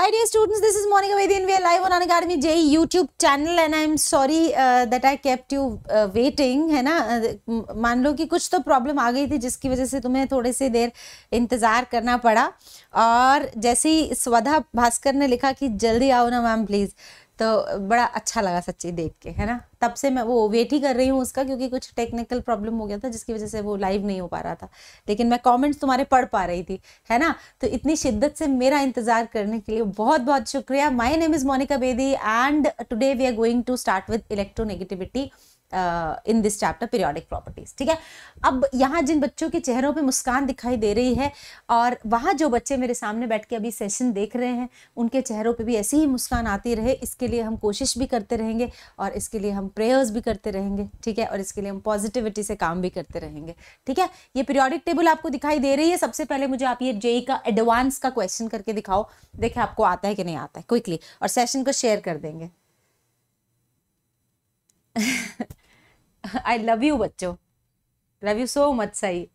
Hi dear students, this is Monica Vedi and we are live on Unacademy J YouTube channel and I am sorry uh, that I kept you uh, waiting है ना मान लो कि कुछ तो problem आ गई थी जिसकी वजह से तुम्हें थोड़े से देर इंतज़ार करना पड़ा और जैसे ही स्वधा भास्कर ने लिखा कि जल्दी आओ ना मैम please. तो बड़ा अच्छा लगा सच्ची देख के है ना तब से मैं वो वेट ही कर रही हूँ उसका क्योंकि कुछ टेक्निकल प्रॉब्लम हो गया था जिसकी वजह से वो लाइव नहीं हो पा रहा था लेकिन मैं कमेंट्स तुम्हारे पढ़ पा रही थी है ना तो इतनी शिद्दत से मेरा इंतज़ार करने के लिए बहुत बहुत शुक्रिया my name is Monika Bedi and today we are going to start with electronegativity in this chapter periodic properties ठीक है अब यहाँ जिन बच्चों के चेहरों पे मुस्कान दिखाई दे रही है और वहाँ जो बच्चे मेरे सामने बैठ के अभी सेशन देख रहे हैं उनके चेहरों पे भी ऐसी ही मुस्कान आती रहे इसके लिए हम कोशिश भी करते रहेंगे और इसके लिए हम प्रेयर्स भी करते रहेंगे ठीक है और इसके लिए हम पॉजिटिविटी से काम भी करते रहेंगे ठीक है ये पीरियोडिक टेबल आपको दिखाई दे रही है सबसे पहले मुझे आप ये जेई का एडवांस का क्वेश्चन करके दिखाओ देखें आपको आता है कि नहीं आता है क्विकली और सेशन को शेयर कर देंगे आई लव यू बच्चों लव यू सो मच सही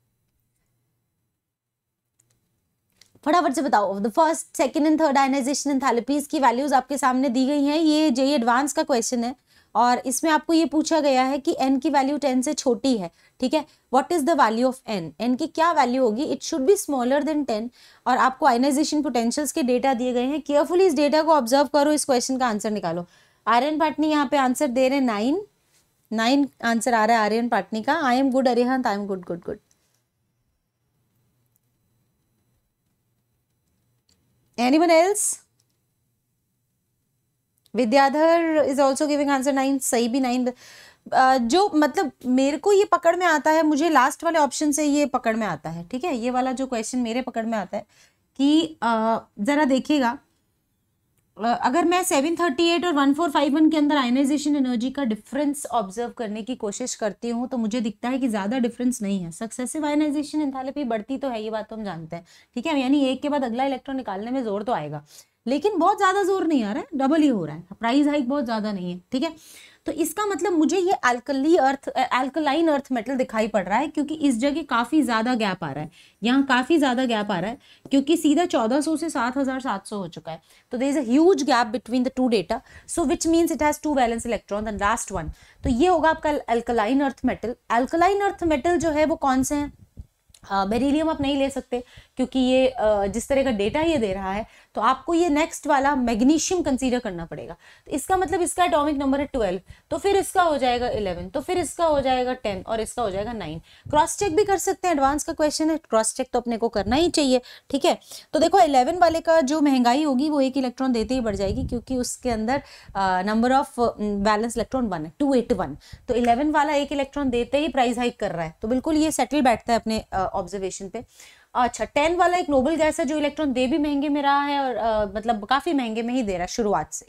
फटाफट से बताओ the first second and third ionisation enthalpies की वैल्यूज आपके सामने दी गई हैं ये जे एडवांस का क्वेश्चन है और इसमें आपको ये पूछा गया है कि एन की वैल्यू टेन से छोटी है ठीक है what is the value of n n की क्या वैल्यू होगी it should be smaller than ten और आपको आयनाइजेशन पोटेंशियल्स के डेटा दिए गए हैं केयरफुली इस डेटा को ऑब्जर्व करो इस क्वेश्चन का आंसर निकालो आर्यन पाटनी यहाँ पे आंसर दे रहे हैं नाइन नाइन आंसर आ रहा है आर्यन पाटनी का I am good Arihant I am good good good anyone else Vidyadhar is also giving answer nine सही भी नाइन जो मतलब मेरे को ये पकड़ में आता है मुझे लास्ट वाले ऑप्शन से ये पकड़ में आता है ठीक है ये वाला जो क्वेश्चन मेरे पकड़ में आता है कि ज़रा देखिएगा अगर मैं 738 और 1451 के अंदर आयनाइजेशन एनर्जी का डिफरेंस ऑब्जर्व करने की कोशिश करती हूँ तो मुझे दिखता है कि ज़्यादा डिफरेंस नहीं है सक्सेसिव आयनाइजेशन एंथैल्पी बढ़ती तो है ये बात तो हम जानते हैं ठीक है यानी एक के बाद अगला इलेक्ट्रॉन निकालने में जोर तो आएगा लेकिन बहुत ज़्यादा जोर नहीं आ रहा है डबल ही हो रहा है प्राइस हाइक बहुत ज़्यादा नहीं है ठीक है तो इसका मतलब मुझे ये alkali earth alkaline earth metal दिखाई पड़ रहा है क्योंकि इस जगह काफ़ी ज़्यादा गैप आ रहा है यहाँ काफ़ी ज़्यादा गैप आ रहा है क्योंकि सीधा 1400 से 7700 हो चुका है तो there is a huge gap between the two data so which means it has two valence electron and last one तो ये होगा आपका alkaline earth metal alkaline earth metal जो है वो कौन से हैं बेरीलियम आप नहीं ले सकते क्योंकि ये जिस तरह का डेटा ये दे रहा है तो आपको ये नेक्स्ट वाला मैग्नीशियम कंसीडर करना पड़ेगा तो इसका मतलब इसका एटॉमिक नंबर है ट्वेल्व तो फिर इसका हो जाएगा इलेवन तो फिर इसका हो जाएगा टेन और इसका हो जाएगा नाइन क्रॉस चेक भी कर सकते हैं एडवांस का क्वेश्चन है क्रॉस चेक तो अपने को करना ही चाहिए ठीक है तो देखो इलेवन वाले का जो महंगाई होगी वो एक इलेक्ट्रॉन देते ही बढ़ जाएगी क्योंकि उसके अंदर number of valence electron one है टू एट वन तो इलेवन वाला एक इलेक्ट्रॉन देते ही प्राइस हाइक कर रहा है तो बिल्कुल ये सेटल बैठता है अपने ऑब्जर्वेशन पे अच्छा टेन वाला एक नोबल गैस है जो इलेक्ट्रॉन दे भी महंगे में रहा है और आ, मतलब काफ़ी महंगे में ही दे रहा है शुरुआत से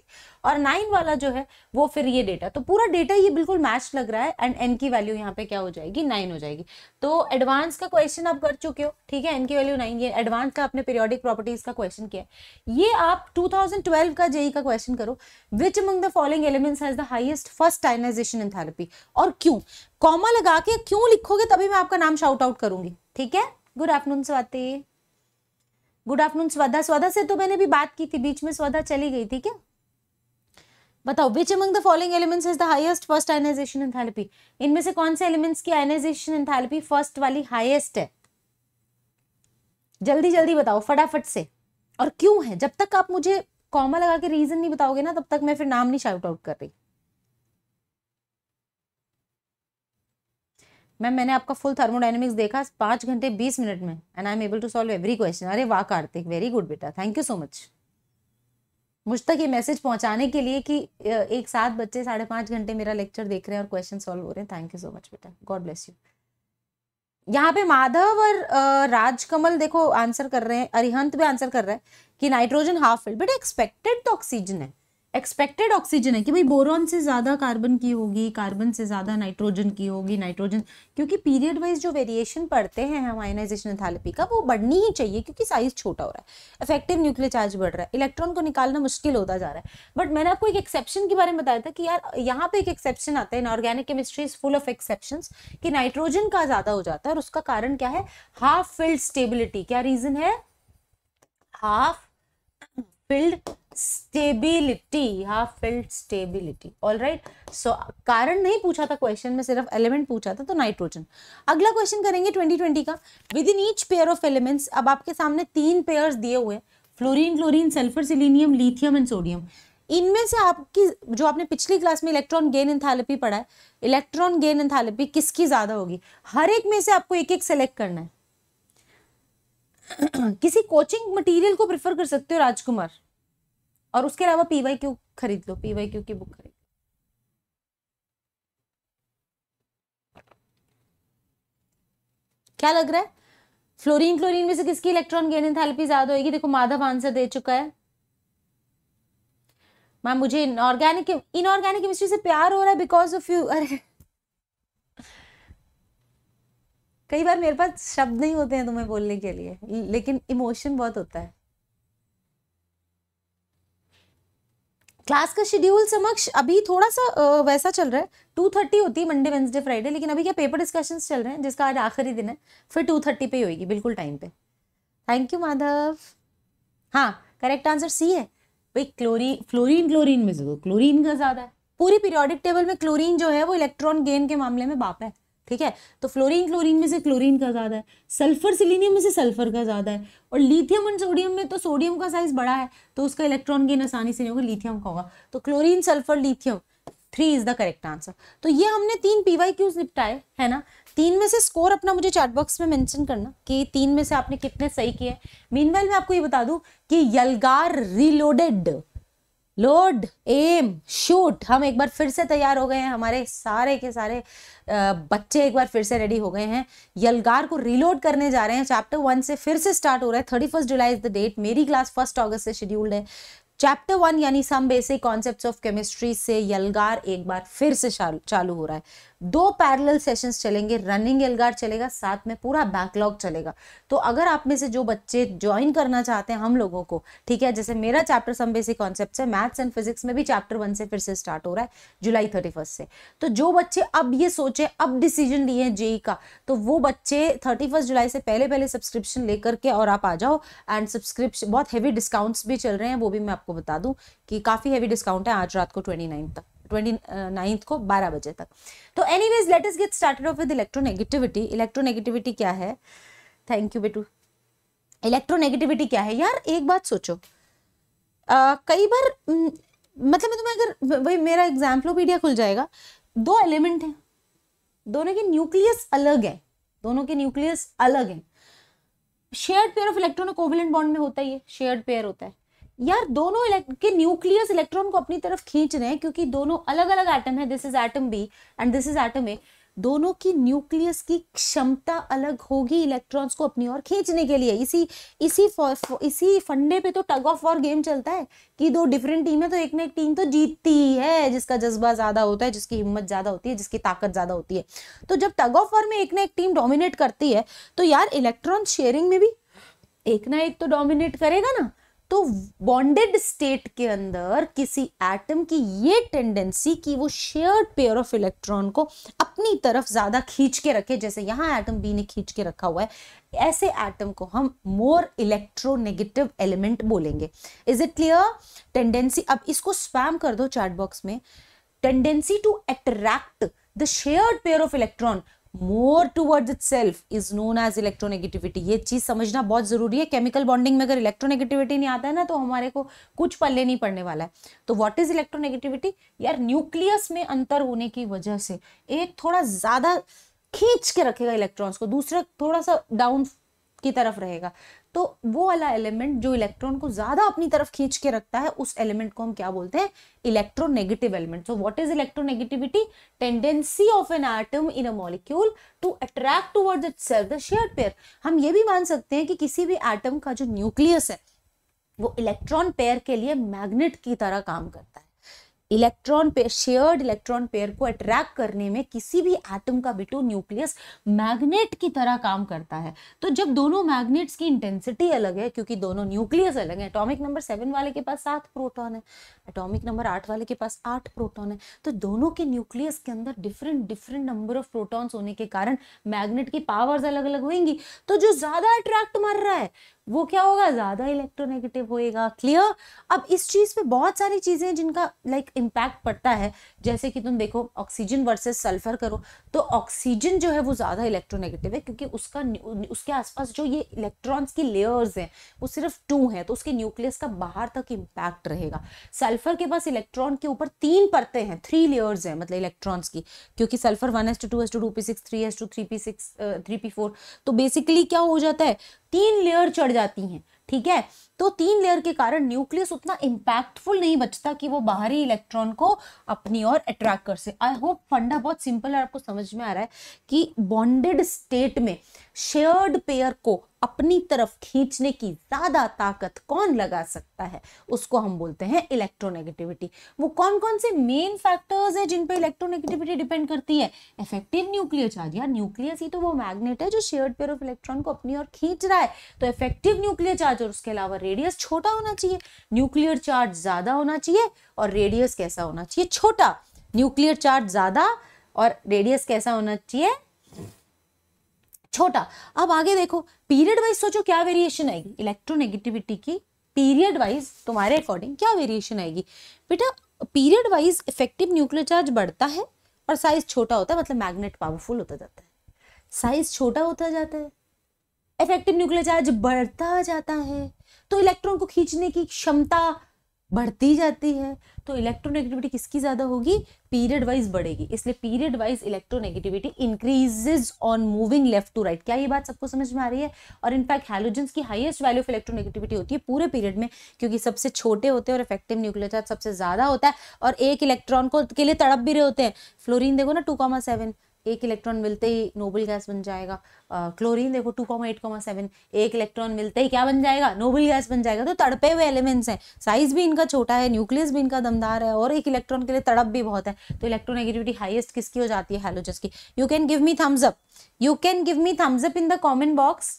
और नाइन वाला जो है वो फिर ये डेटा तो पूरा डेटा ये बिल्कुल मैच लग रहा है एंड एन की वैल्यू यहाँ पे क्या हो जाएगी नाइन हो जाएगी तो एडवांस का क्वेश्चन आप कर चुके हो ठीक है एन की वैल्यू नाइन ये एडवांस का आपने पीरियोडिक प्रॉपर्टीज का क्वेश्चन किया है ये आप ट्वेल्व का जेई e का क्वेश्चन करो which among the following elements has the highest first ionisation enthalpy और क्यों कॉमा लगा के क्यों लिखोगे तभी मैं आपका नाम शाउट आउट करूंगी ठीक है good afternoon Swati good afternoon Swada Swada से तो मैंने भी बात की थी बीच में स्वदा चली गई थी क्या बताओ which among the following elements is the highest first ionisation enthalpy इनमें से कौन से एलिमेंट्स की आयनाइजेशन एंथैल्पी फर्स्ट वाली हाईएस्ट है जल्दी जल्दी बताओ फटाफट से और क्यों है जब तक आप मुझे कॉमा लगा के रीजन नहीं बताओगे ना तब तक मैं फिर नाम नहीं शाउट आउट कर रही मैम मैंने आपका फुल थर्मोडाइनमिक्स देखा पाँच घंटे बीस मिनट में and I am able to solve every question अरे वाह कार्तिक वेरी गुड बेटा थैंक यू सो मच मुझ तक ये मैसेज पहुंचाने के लिए कि एक साथ बच्चे साढ़े पाँच घंटे मेरा लेक्चर देख रहे हैं और क्वेश्चन सॉल्व हो रहे हैं थैंक यू सो मच बेटा गॉड ब्लेस यू यहाँ पे माधव और राजकमल देखो आंसर कर रहे हैं अरिहंत भी आंसर कर रहा है कि नाइट्रोजन हाफ फिल्ड बेटा एक्सपेक्टेड तो ऑक्सीजन है एक्सपेक्टेड ऑक्सीजन है कि भाई बोरॉन से ज़्यादा कार्बन की होगी कार्बन से ज़्यादा नाइट्रोजन की होगी नाइट्रोजन क्योंकि पीरियड वाइज जो वेरिएशन पड़ते हैं हम आयोनाइजेशन एंथैल्पी का वो बढ़नी ही चाहिए क्योंकि साइज छोटा हो रहा है इफेक्टिव न्यूक्लियर चार्ज बढ़ रहा है इलेक्ट्रॉन को निकालना मुश्किल होता जा रहा है बट मैंने आपको एक एक्सेप्शन के बारे में बताया था कि यार यहाँ पे एक एक्सेप्शन आता है inorganic chemistry is full of exception कि नाइट्रोजन का ज़्यादा हो जाता है और उसका कारण क्या है हाफ फिल्ड स्टेबिलिटी क्या रीज़न है हाफ फिल्ड स्टेबिलिटी यहाँ filled stability all right so कारण नहीं पूछा था क्वेश्चन में सिर्फ एलिमेंट पूछा था तो नाइट्रोजन अगला क्वेश्चन करेंगे 2020 का with in each pair of elements अब आपके सामने तीन पेयर्स दिए हुए fluorine chlorine sulphur selenium lithium and sodium इनमें से आपकी जो आपने पिछली क्लास में इलेक्ट्रॉन गेन एंथैलेपी पढ़ा है इलेक्ट्रॉन गेन एंथैलेपी किसकी ज़्यादा होगी हर एक में से आपको एक एक सेलेक्ट करना है किसी कोचिंग मटेरियल को प्रेफर कर सकते हो राजकुमार और उसके अलावा पी वाई क्यू खरीद लो पी वाई क्यू की बुक खरीद क्या लग रहा है फ्लोरीन क्लोरीन में से किसकी इलेक्ट्रॉन गेन एंथैल्पी ज्यादा होगी देखो माधव आंसर दे चुका है मैम मुझे इनऑर्गेनिक इनऑर्गेनिक केमिस्ट्री से प्यार हो रहा है बिकॉज ऑफ यू अरे कई बार मेरे पास शब्द नहीं होते हैं तुम्हें बोलने के लिए लेकिन इमोशन बहुत होता है क्लास का शेड्यूल समक्ष अभी थोड़ा सा वैसा चल रहा है टू थर्टी होती है मंडे वेंसडे फ्राइडे लेकिन अभी क्या पेपर डिस्कशन चल रहे हैं जिसका आज आखिरी दिन है फिर टू थर्टी पे ही होगी बिल्कुल टाइम पे थैंक यू माधव हाँ करेक्ट आंसर सी है भाई क्लोरीन फ्लोरिन क्लोरीन में जरूर क्लोरीन तो का ज़्यादा है पूरी पीरियोडिक टेबल में क्लोरीन जो है वो इलेक्ट्रॉन गेन के मामले में बाप है ठीक है तो फ्लोरीन क्लोरीन में से क्लोरीन का ज़्यादा है सल्फर सिलीनियम में से सल्फर का ज़्यादा है और लिथियम एंड सोडियम में तो सोडियम का साइज बड़ा है तो उसका इलेक्ट्रॉन गेन आसानी से नहीं होगा लिथियम का होगा तो chlorine sulphur lithium three is the correct answer तो ये हमने तीन पी वाई क्यूज निपटाए है ना तीन में से स्कोर अपना मुझे चार्ट बॉक्स में मेंशन करना कि तीन में से आपने कितने सही किए मीनवाइल मैं आपको ये बता दूं कि यलगार रिलोडेड लोड एम शूट हम एक बार फिर से तैयार हो गए हैं हमारे सारे के सारे बच्चे एक बार फिर से रेडी हो गए हैं यलगार को रीलोड करने जा रहे हैं चैप्टर वन से फिर से स्टार्ट हो रहा है thirty first July is the date मेरी क्लास फर्स्ट अगस्त से शेड्यूल्ड है चैप्टर वन यानी some basic concepts of chemistry से यलगार एक बार फिर से चालू हो रहा है दो पैरेलल सेशंस चलेंगे रनिंग यलगार चलेगा साथ में पूरा बैकलॉग चलेगा तो अगर आप में से जो बच्चे ज्वाइन करना चाहते हैं हम लोगों को ठीक है जैसे मेरा चैप्टर सम बेसिक कॉन्सेप्ट है मैथ्स एंड फिजिक्स में भी चैप्टर वन से फिर से स्टार्ट हो रहा है जुलाई थर्टी से तो जो बच्चे अब ये सोचे अब डिसीजन लिए जेई e e का तो वो बच्चे थर्टी जुलाई से पहले पहले सब्सक्रिप्शन लेकर के और आप आ जाओ एंड सब्सक्रिप्शन बहुत हैवी डिस्काउंट्स भी चल रहे हैं वो भी मैं आपको बता दूं कि काफ़ी हैवी डिस्काउंट है आज रात को ट्वेंटी नाइन्थ तक ट्वेंटी नाइन्थ को बारह बजे तक तो anyways let's get started off with electronegativity electronegativity क्या है थैंक यू बेटू इलेक्ट्रोनेगेटिविटी क्या है यार एक बात सोचो आ, कई बार मतलब मैं तुम्हें अगर वही मेरा एग्जाम्पलोपीडिया खुल जाएगा दो एलिमेंट हैं दोनों के न्यूक्लियस अलग है दोनों के न्यूक्लियस अलग हैं shared pair of electron covalent bond में होता ही है शेयर्ड पेयर होता है यार दोनों के न्यूक्लियस इलेक्ट्रॉन को अपनी तरफ खींच रहे हैं क्योंकि दोनों अलग अलग एटम है this is atom B and this is atom A दोनों की न्यूक्लियस की क्षमता अलग होगी इलेक्ट्रॉन्स को अपनी ओर खींचने के लिए इसी इसी इसी फंडे पे तो टग ऑफ वॉर गेम चलता है कि दो डिफरेंट टीम है तो एक ना एक टीम तो जीतती ही है जिसका जज्बा ज़्यादा होता है जिसकी हिम्मत ज़्यादा होती है जिसकी ताकत ज़्यादा होती है तो जब टग ऑफ वॉर में एक ना एक टीम डोमिनेट करती है तो यार इलेक्ट्रॉन शेयरिंग में भी एक ना एक तो डोमिनेट करेगा ना तो बॉन्डेड स्टेट के अंदर किसी एटम की ये टेंडेंसी कि वो शेयर्ड पेयर ऑफ इलेक्ट्रॉन को अपनी तरफ ज़्यादा खींच के रखे जैसे यहाँ एटम बी ने खींच के रखा हुआ है ऐसे एटम को हम मोर इलेक्ट्रोनेगेटिव एलिमेंट बोलेंगे इज इट क्लियर टेंडेंसी अब इसको स्पैम कर दो चार्ट बॉक्स में tendency to attract the shared pair of electron more itself is known as electronegativity ये चीज समझना बहुत जरूरी है केमिकल बॉन्डिंग में अगर इलेक्ट्रोनेगेटिविटी नहीं आता है ना तो हमारे को कुछ पल्ले नहीं पड़ने वाला है तो वॉट इज इलेक्ट्रोनेगेटिविटी यार न्यूक्लियस में अंतर होने की वजह से एक थोड़ा ज्यादा खींच के रखेगा इलेक्ट्रॉन्स को दूसरा थोड़ा सा डाउन की तरफ रहेगा तो वो वाला एलिमेंट जो इलेक्ट्रॉन को ज्यादा अपनी तरफ खींच के रखता है उस एलिमेंट को हम क्या बोलते हैं electronegative element so what is electronegativity tendency of an atom in a molecule to attract toward itself the shared pair हम ये भी मान सकते हैं कि किसी भी एटम का जो न्यूक्लियस है वो इलेक्ट्रॉन पेयर के लिए मैग्नेट की तरह काम करता है electron pair shared electron pair को अट्रैक्ट करने में किसी भी एटम का बिटू न्यूक्लियस मैग्नेट की तरह काम करता है तो जब दोनों मैग्नेट्स की इंटेंसिटी अलग है क्योंकि दोनों न्यूक्लियस अलग है एटॉमिक नंबर सेवन वाले के पास सात प्रोटॉन है एटॉमिक नंबर आठ वाले के पास आठ प्रोटॉन है तो दोनों के न्यूक्लियस के अंदर different different number of protons होने के कारण मैग्नेट की पावर्स अलग अलग होंगी तो जो ज़्यादा अट्रैक्ट मर रहा है वो क्या होगा ज़्यादा इलेक्ट्रोनेगेटिव होएगा क्लियर अब इस चीज़ पे बहुत सारी चीज़ें हैं जिनका लाइक like, इम्पैक्ट पड़ता है जैसे कि तुम देखो ऑक्सीजन वर्सेस सल्फर करो तो ऑक्सीजन जो है वो ज़्यादा इलेक्ट्रोनेगेटिव है क्योंकि उसका उसके आसपास जो ये इलेक्ट्रॉन्स की लेयर्स हैं वो सिर्फ टू हैं तो उसके न्यूक्लियस का बाहर तक इम्पैक्ट रहेगा सल्फर के पास इलेक्ट्रॉन के ऊपर तीन परतें हैं थ्री लेयर्स हैं मतलब इलेक्ट्रॉन्स की क्योंकि sulphur one s two two s two two p six three s two three p six three p four तो बेसिकली क्या हो जाता है तीन लेयर चढ़ जाती हैं ठीक है तो तीन लेयर के कारण न्यूक्लियस उतना इम्पैक्टफुल नहीं बचता कि वो बाहरी इलेक्ट्रॉन को अपनी ओर अट्रैक्ट कर से आई होप फंडा बहुत सिंपल है आपको समझ में आ रहा है कि बॉन्डेड स्टेट में शेयर्ड पेयर को अपनी तरफ खींचने की ज़्यादा ताकत कौन लगा सकता है उसको हम बोलते हैं इलेक्ट्रोनेगेटिविटी वो कौन कौन से मेन फैक्टर्स है जिन इलेक्ट्रोनेगेटिविटी डिपेंड करती है इफेक्टिव न्यूक्लियर चार्ज यार न्यूक्लियस ही तो वो मैग्नेट है जो शेयर्ड पेयर ऑफ इलेक्ट्रॉन को अपनी ओर खींच रहा है तो इफेक्टिव न्यूक्लियर चार्ज चार्ज और उसके अलावा रेडियस छोटा होना चाहिए न्यूक्लियर चार्ज ज़्यादा होना चाहिए और रेडियस कैसा होना चाहिए छोटा न्यूक्लियर चार्ज ज़्यादा और रेडियस कैसा होना चाहिए छोटा अब आगे देखो पीरियड वाइज सोचो क्या वेरिएशन आएगी इलेक्ट्रोनेगेटिविटी की पीरियड वाइज तुम्हारे अकॉर्डिंग क्या वेरिएशन आएगी बेटा period wise effective nuclear charge बढ़ता है और साइज छोटा होता है मतलब मैग्नेट पावरफुल होता जाता है साइज छोटा होता जाता है इफेक्टिव न्यूक्लियर चार्ज बढ़ता जाता है तो इलेक्ट्रॉन को खींचने की क्षमता बढ़ती जाती है तो इलेक्ट्रोनेगेटिविटी किसकी ज़्यादा होगी पीरियड वाइज बढ़ेगी इसलिए period wise electronegativity increases on moving left to right क्या ये बात सबको समझ में आ रही है और इनफैक्ट हेलोजेंस की हाईएस्ट वैल्यू ऑफ इलेक्ट्रोनेगेटिविटी होती है पूरे पीरियड में क्योंकि सबसे छोटे होते हैं और इफेक्टिव न्यूक्लियर चार्ज सबसे ज़्यादा होता है और एक इलेक्ट्रॉन को के लिए तड़प भी रहे होते हैं फ्लोरिन देखो ना टू एक इलेक्ट्रॉन मिलते ही नोबल गैस बन जाएगा क्लोरीन देखो two comma eight comma seven एक इलेक्ट्रॉन मिलते ही क्या बन जाएगा नोबल गैस बन जाएगा तो तड़पे हुए एलिमेंट्स हैं साइज भी इनका छोटा है न्यूक्लियस भी इनका दमदार है और एक इलेक्ट्रॉन के लिए तड़प भी बहुत है तो इलेक्ट्रोनेगेटिविटी हाइएस्ट किसकी हो जाती है हेलोजस की you can give me thumbs up you can give me thumbs up in the comment box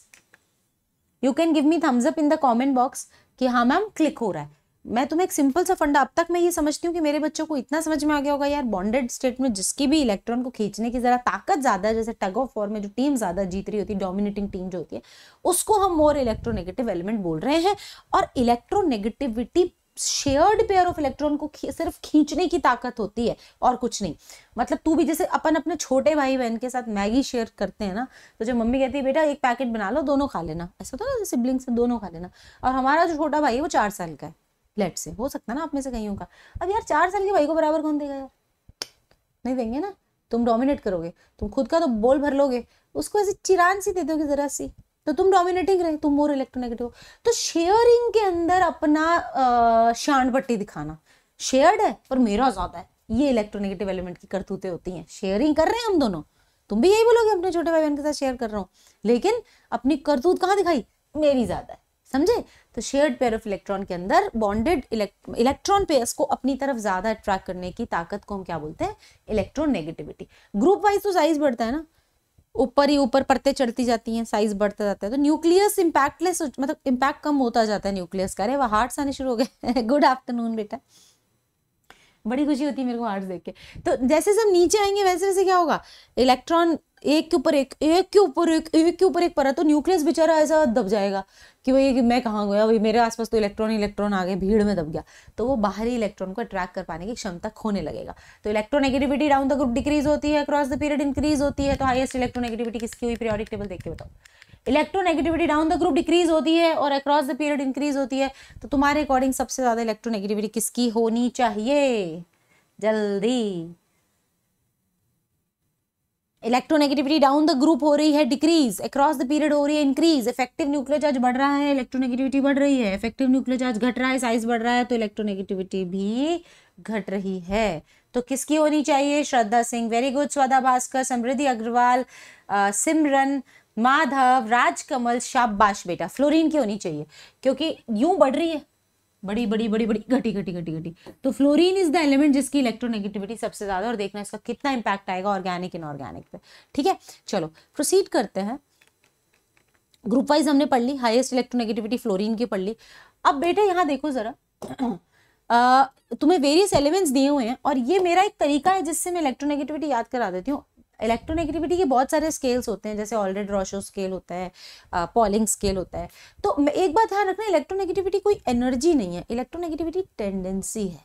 you can give me thumbs up in the comment box कि हाँ मैम क्लिक हो रहा है मैं तुम्हें एक सिंपल सा फंडा अब तक मैं ये समझती हूँ कि मेरे बच्चों को इतना समझ में आ गया होगा यार बॉन्डेड स्टेट में जिसकी भी इलेक्ट्रॉन को खींचने की जरा ताकत ज्यादा है जैसे टग ऑफ वॉर में जो टीम ज्यादा जीत रही होती है डोमिनेटिंग टीम जो होती है उसको हम मोर इलेक्ट्रोनेगेटिव एलिमेंट बोल रहे हैं और electronegativity shared pair of electron को सिर्फ खींचने की ताकत होती है और कुछ नहीं मतलब तू भी जैसे अपन अपने छोटे भाई बहन के साथ मैगी शेयर करते हैं ना तो जब मम्मी कहती है बेटा एक पैकेट बना लो दोनों खा लेना ऐसा तो ना सिबलिंग से दोनों खा लेना और हमारा जो छोटा भाई है वो चार साल का है लेट से हो सकता है ना आप में से कहीं का अब यार चार साल के भाई को बराबर कौन देगा यार नहीं देंगे ना तुम डोमिनेट करोगे तुम खुद का तो बोल भर लोगे उसको ऐसे चिरान सी दे दोगे जरा सी तो तुम डोमिनेटिंग रहे तुम मोर इलेक्ट्रोनेगेटिव हो तो शेयरिंग के अंदर अपना शान पट्टी दिखाना शेयर्ड है पर मेरा ज्यादा है ये इलेक्ट्रोनेगेटिव एलिमेंट की करतूतें होती हैं शेयरिंग कर रहे हैं हम दोनों तुम भी यही बोलोगे अपने छोटे भाई बहन के साथ शेयर कर रहा हूँ लेकिन अपनी करतूत कहाँ दिखाई मेरी ज्यादा है समझे तो शेयर्ड पेयर ऑफ इलेक्ट्रॉन के अंदर बॉन्डेड इलेक्ट्रॉन पेयर्स को अपनी तरफ ज्यादा अट्रैक्ट करने की ताकत को हम क्या बोलते हैं इलेक्ट्रॉन नेगेटिविटी ग्रुप वाइज तो साइज बढ़ता है ना ऊपर ही ऊपर परतें चढ़ती जाती हैं साइज बढ़ता जाता है तो न्यूक्लियस इम्पैक्टलेस मतलब इम्पैक्ट कम होता जाता है न्यूक्लियस का अरे वह हार्ट्स आने शुरू हो गए गुड आफ्टरनून बेटा बड़ी खुशी होती है मेरे को हार्ट्स देख के तो जैसे जैसे हम नीचे आएंगे वैसे वैसे क्या होगा इलेक्ट्रॉन एक के ऊपर एक एक के ऊपर एक एक के ऊपर एक पड़ा तो न्यूक्लियस बेचारा ऐसा दब जाएगा कि भाई मैं कहाँ गया भाई मेरे आसपास तो इलेक्ट्रॉन इलेक्ट्रॉन आ गए भीड़ में दब गया तो वो बाहरी इलेक्ट्रॉन को अट्रैक्ट कर पाने की क्षमता खोने लगेगा तो electronegativity down the group decrease होती है क्रॉस द पीरियड इंक्रीज होती है तो हाइएस्ट इलेक्ट्रोनेगेटिविटी किसकी हुई पीरियडिक टेबल देख के बताओ electronegativity down the group decrease होती है और अक्रॉस द पीरियड इंक्रीज होती है तो तुम्हारे अकॉर्डिंग सबसे ज़्यादा इलेक्ट्रोनेगेटिविटी किसकी होनी चाहिए जल्दी इलेक्ट्रोनेगेटिविटी डाउन द ग्रुप हो रही है डिक्रीज अक्रॉस द पीरियड हो रही है इंक्रीज इफेक्टिव न्यूक्लियर चार्ज बढ़ रहा है इलेक्ट्रोनेगेटिविटी बढ़ रही है इफेक्टिव न्यूक्लियर चार्ज घट रहा है साइज बढ़ रहा है तो इलेक्ट्रोनेगेटिविटी भी घट रही है तो किसकी होनी चाहिए श्रद्धा सिंह वेरी गुड स्वादा भास्कर समृद्धि अग्रवाल सिमरन माधव राजकमल शाबाश बेटा फ्लोरीन की होनी चाहिए क्योंकि यूं बढ़ रही है बड़ी बड़ी बड़ी बड़ी घटी घटी घटी घटी तो फ्लोरीन इज द एलिमेंट जिसकी इलेक्ट्रोनेगेटिविटी सबसे ज़्यादा और देखना इसका कितना इंपैक्ट आएगा ऑर्गेनिक इनऑर्गेनिक पे ठीक है चलो प्रोसीड करते हैं ग्रुप वाइज हमने पढ़ ली हाईएस्ट इलेक्ट्रोनेगेटिविटी फ्लोरीन की पढ़ ली अब बेटा यहाँ देखो ज़रा तुम्हें वेरियस एलिमेंट्स दिए हुए हैं और ये मेरा एक तरीका है जिससे मैं इलेक्ट्रोनेगेटिविटी याद करा देती हूँ इलेक्ट्रोनेगेटिविटी के बहुत सारे स्केल्स होते हैं जैसे ऑलरेड रोशो स्केल होता है पॉलिंग स्केल होता है तो एक बात ध्यान रखना इलेक्ट्रोनेगेटिविटी कोई एनर्जी नहीं है इलेक्ट्रोनेगेटिविटी टेंडेंसी है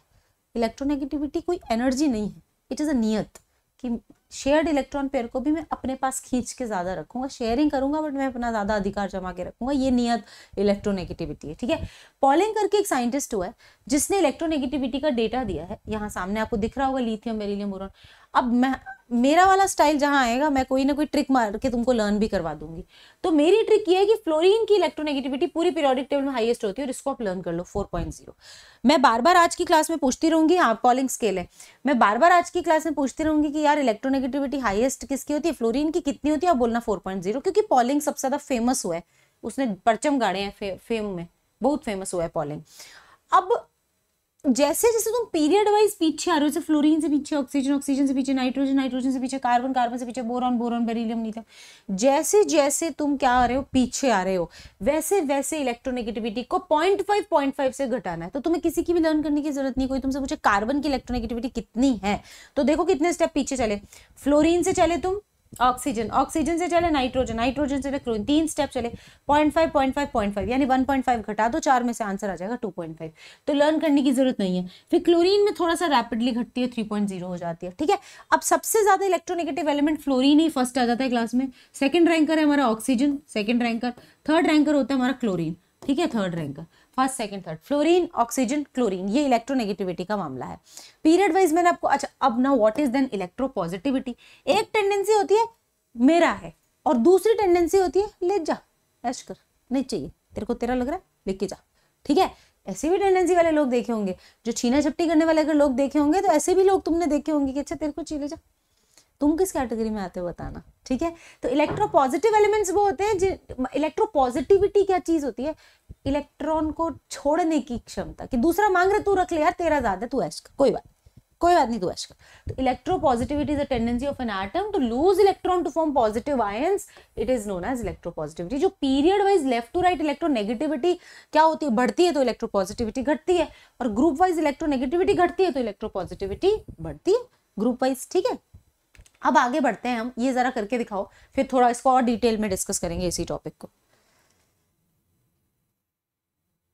इलेक्ट्रोनेगेटिविटी कोई एनर्जी नहीं है इट इज़ अ नियत कि शेयर्ड इलेक्ट्रॉन पेयर को भी मैं अपने पास खींच के ज़्यादा रखूंगा शेयरिंग करूंगा बट मैं अपना ज़्यादा अधिकार जमा के रखूंगा ये नियत इलेक्ट्रोनेगेटिविटी है ठीक है पॉलिंग करके एक साइंटिस्ट हुआ है जिसने इलेक्ट्रोनेगेटिविटी का डेटा दिया है यहाँ सामने आपको दिख रहा होगा लिथियम बेरिलियम बोरॉन अब मैं मेरा वाला स्टाइल जहाँ आएगा मैं कोई ना कोई ट्रिक मार के तुमको लर्न भी करवा दूंगी तो मेरी ट्रिक ये है कि फ्लोरीन की इलेक्ट्रोनेगेटिविटी पूरी पीरियोडिक टेबल में हाईएस्ट होती है और इसको आप लर्न कर लो 4.0 मैं बार बार आज की क्लास में पूछती रहूंगी हाँ कॉलिंग स्केल है मैं बार बार आज की क्लास में पूछती रहूंगी कि यार इलेक्ट्रोनेगेटिविटी हाइएस्ट किसकी होती है फ्लोरिन की कितनी होती है आप बोलना फोर क्योंकि पॉलिंग सबसे ज़्यादा फेमस हुआ है उसने परचम गाड़े हैं फे, फेम में बहुत फेमस हुआ है पॉलिंग अब जैसे जैसे तुम पीरियड वाइज पीछे आ रहे हो जैसे फ्लोरीन से पीछे ऑक्सीजन ऑक्सीजन से पीछे नाइट्रोजन नाइट्रोजन से पीछे कार्बन कार्बन से पीछे बोरॉन बोरॉन बेरिलियम नीलियम जैसे जैसे तुम क्या आ रहे हो पीछे आ रहे हो वैसे वैसे इलेक्ट्रोनेगेटिविटी को पॉइंट फाइव पॉइंट फाइव से घटाना है तो तुम्हें किसी की भी लर्न करने की जरूरत नहीं कोई तुमसे पूछे कार्बन की इलेक्ट्रोनेगेटिविटी कितनी है तो देखो कितने स्टेप पीछे चले फ्लोरिन से चले तुम ऑक्सीजन ऑक्सीजन से चले नाइट्रोजन नाइट्रोजन से क्लोरीन तीन स्टेप चले point five point five point five यानी वन पॉइंट फाइव घटा दो चार में से आंसर आ जाएगा टू पॉइंट फाइव तो लर्न करने की जरूरत नहीं है फिर क्लोरीन में थोड़ा सा रैपिडली घटती है थ्री पॉइंट जीरो हो जाती है ठीक है अब सबसे ज्यादा इलेक्ट्रोनेगेटिव एलिमेंट फ्लोरीन ही फर्स्ट आ जाता है क्लास में सेकंड रैंकर है हमारा oxygen second ranker third ranker होता है हमारा क्लोरीन ठीक है third ranker first second third fluorine oxygen chlorine ये इलेक्ट्रोनेगेटिविटी का मामला है पीरियड वाइज मैंने आपको अच्छा अब ना what is then electropositivity एक टेंडेंसी होती है मेरा है और दूसरी टेंडेंसी होती है ले जा ऐश कर नहीं चाहिए तेरे को तेरा लग रहा है लेके जा ठीक है ऐसे भी टेंडेंसी वाले लोग देखे होंगे जो छीना झपटी करने वाले अगर लोग देखे होंगे तो ऐसे भी लोग तुमने देखे होंगे कि अच्छा तेरे को चीले जा तुम किस कैटेगरी में आते हो बताना ठीक है तो इलेक्ट्रोपॉजिटिव एलिमेंट्स वो होते हैं इलेक्ट्रोपॉजिटिविटी क्या चीज होती है इलेक्ट्रॉन को छोड़ने की क्षमता कि दूसरा मांग रहे तू रख ले यार तेरा ज्यादा तू ऐश कोई बात कोई बात नहीं तू ऐश कर तो positivity is a tendency of an atom to lose electron to form positive ions it is known as electropositivity जो period wise left to right electronegativity क्या होती है बढ़ती है तो इलेक्ट्रो पॉजिटिविटी घटती है और ग्रुप वाइज इलेक्ट्रो नेगेटिविटी घटती है तो इलेक्ट्रो पॉजिटिविटी बढ़ती है ग्रुप वाइज ठीक है अब आगे बढ़ते हैं हम ये ज़रा करके दिखाओ फिर थोड़ा इसको और डिटेल में डिस्कस करेंगे इसी टॉपिक को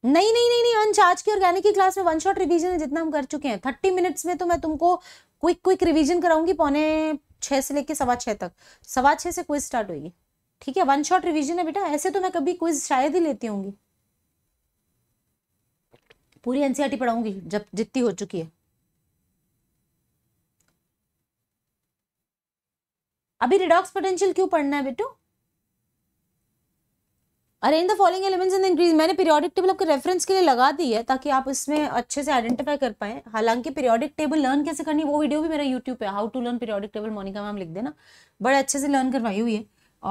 नहीं नहीं नहीं नहीं अंश आज की ऑर्गेनिक की क्लास में वन शॉट रिवीजन है जितना हम कर चुके हैं थर्टी मिनट्स में तो मैं तुमको क्विक क्विक रिवीजन कराऊंगी पौने छः से लेके सवा छः तक सवा छः से क्विज स्टार्ट होगी ठीक है वन शॉट रिवीजन है बेटा ऐसे तो मैं कभी क्विज शायद ही लेती होंगी पूरी एनसीआरटी e पढ़ाऊंगी जब जितनी हो चुकी है अभी रिडॉक्स पोटेंशियल क्यों पढ़ना है बेटू अरे in the following elements in increase मैंने पीरियोडिक टेबल आपके रेफरेंस के लिए लगा दी है ताकि आप इसमें अच्छे से आइडेंटिफाई कर पाए हालांकि पीरियोडिक टेबल लर्न कैसे करनी वो वीडियो भी मेरा यूट्यूब पे how to learn periodic table Monika ma'am लिख देना बड़े अच्छे से लर्न करवाई हुई है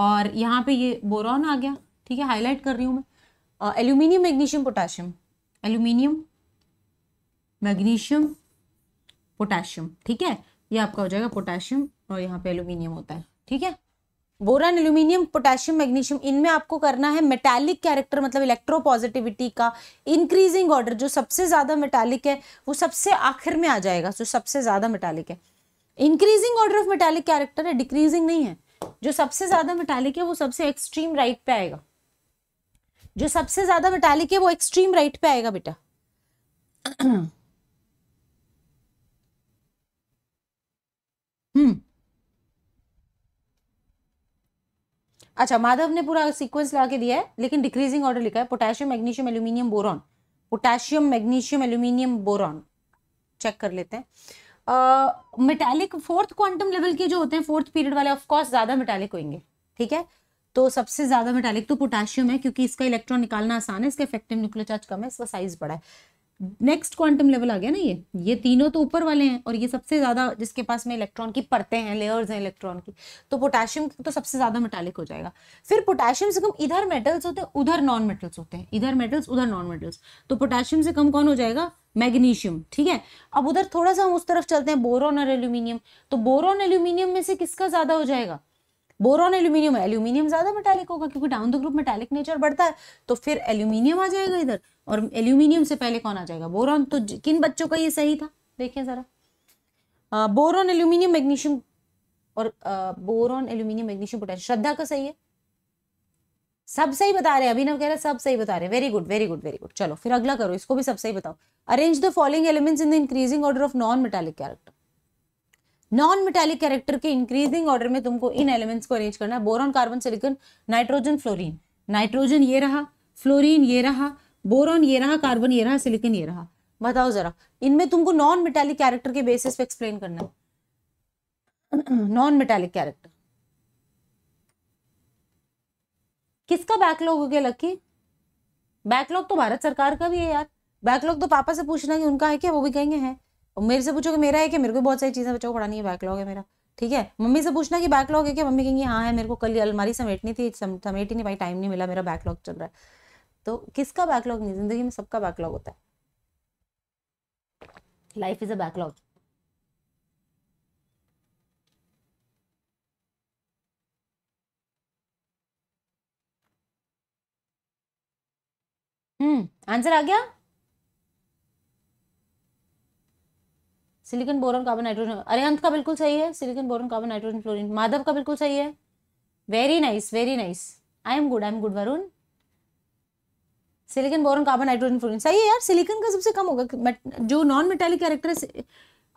और यहाँ पे ये बोरॉन आ गया ठीक है हाईलाइट कर रही हूँ मैं aluminium magnesium potassium aluminium magnesium potassium ठीक है ये आपका हो जाएगा पोटाशियम और यहाँ पे एल्यूमिनियम होता है ठीक है बोरन एल्यूमिनियम पोटेशियम मैग्नीशियम इनमें आपको करना है मेटालिक कैरेक्टर मतलब इलेक्ट्रोपॉजिटिविटी का इंक्रीजिंग ऑर्डर जो सबसे ज़्यादा मेटालिक है वो सबसे आखिर में आ जाएगा जो सबसे ज़्यादा मेटालिक है increasing order of metallic character है डिक्रीजिंग नहीं है जो सबसे ज़्यादा मेटालिक है वो सबसे एक्सट्रीम राइट पे आएगा जो सबसे ज़्यादा मेटालिक है वो एक्सट्रीम राइट पे आएगा बेटा हम्म अच्छा माधव ने पूरा सीक्वेंस लगा के दिया है लेकिन डिक्रीजिंग ऑर्डर लिखा है potassium magnesium aluminium boron potassium magnesium aluminium boron check कर लेते हैं मेटालिक फोर्थ क्वांटम लेवल के जो होते हैं फोर्थ पीरियड वाले ऑफकोर्स ज्यादा मेटालिक होंगे ठीक है तो सबसे ज्यादा मेटालिक तो पोटेशियम है क्योंकि इसका इलेक्ट्रॉन निकालना आसान है इसका इफेक्टिव न्यूक्लियर चार्ज कम है इसका साइज बड़ा है नेक्स्ट क्वांटम लेवल आ गया ना ये ये तीनों तो ऊपर वाले हैं और ये सबसे ज़्यादा जिसके पास में इलेक्ट्रॉन की परतें हैं लेयर्स हैं इलेक्ट्रॉन की तो पोटेशियम तो सबसे ज़्यादा मेटालिक हो जाएगा फिर पोटेशियम से कम इधर मेटल्स होते हैं उधर नॉन मेटल्स होते हैं इधर मेटल्स उधर नॉन मेटल्स तो पोटेशियम से कम कौन हो जाएगा मैग्नीशियम ठीक है अब उधर थोड़ा सा हम उस तरफ चलते हैं बोरोन और एल्यूमिनियम तो बोरोन एल्यूमिनियम में से किसका ज़्यादा हो जाएगा बोरॉन एल्यूमिनियम एल्यूमिनियम ज़्यादा मेटालिक होगा क्योंकि down the group metallic nature बढ़ता है तो फिर एल्यूमिनियम आ जाएगा इधर और एल्यूमिनियम से पहले कौन आ जाएगा बोरॉन तो किन बच्चों का ये सही था देखिए ज़रा बोरॉन एल्यूमिनियम मैग्नीशियम और boron aluminium magnesium potassium Shraddha का सही है सब सही बता रहे हैं अभिनव कह रहे सब सही बता रहे very good very good very good चलो फिर अगला करो इसको भी सब सही बताओ arrange the following elements in the increasing order of non metallic character non metallic character के इंक्रीजिंग ऑर्डर में तुमको इन एलिमेंट्स को अरेंज करना है boron carbon silicon nitrogen fluorine nitrogen ये रहा फ्लोरीन ये रहा बोरॉन ये रहा कार्बन ये रहा सिलिकन ये रहा बताओ जरा इनमें तुमको नॉन मेटेलिक कैरेक्टर के बेसिस पे एक्सप्लेन करना है नॉन मेटेलिक कैरेक्टर किसका बैकलॉग हो गया लकी बैकलॉग तो भारत सरकार का भी है यार बैकलॉग तो पापा से पूछना कि उनका है क्या वो भी कहेंगे हैं और मेरे से पूछो कि मेरा है कि मेरे को बहुत सारी चीज़ें बच्चों को पढ़ानी है बैकलॉग है मेरा ठीक है मम्मी से पूछना कि बैकलॉग है कि मम्मी कहेंगी हाँ है मेरे को कल अलमारी समेटनी थी समेट ही नहीं भाई टाइम नहीं मिला मेरा बैकलॉग चल रहा है तो किसका बैकलॉग नहीं जिंदगी में सबका बैकलॉग होता है लाइफ इज अ बैकलॉग हम्म आंसर आ गया silicon boron carbon nitrogen Arihant का बिल्कुल सही है silicon boron carbon nitrogen fluorine Madhav का बिल्कुल सही है very nice very nice I am good I am good Varun silicon boron carbon nitrogen fluorine सही है यार सिलिकन का सबसे कम होगा जो नॉन मेटेलिक कैरेक्टर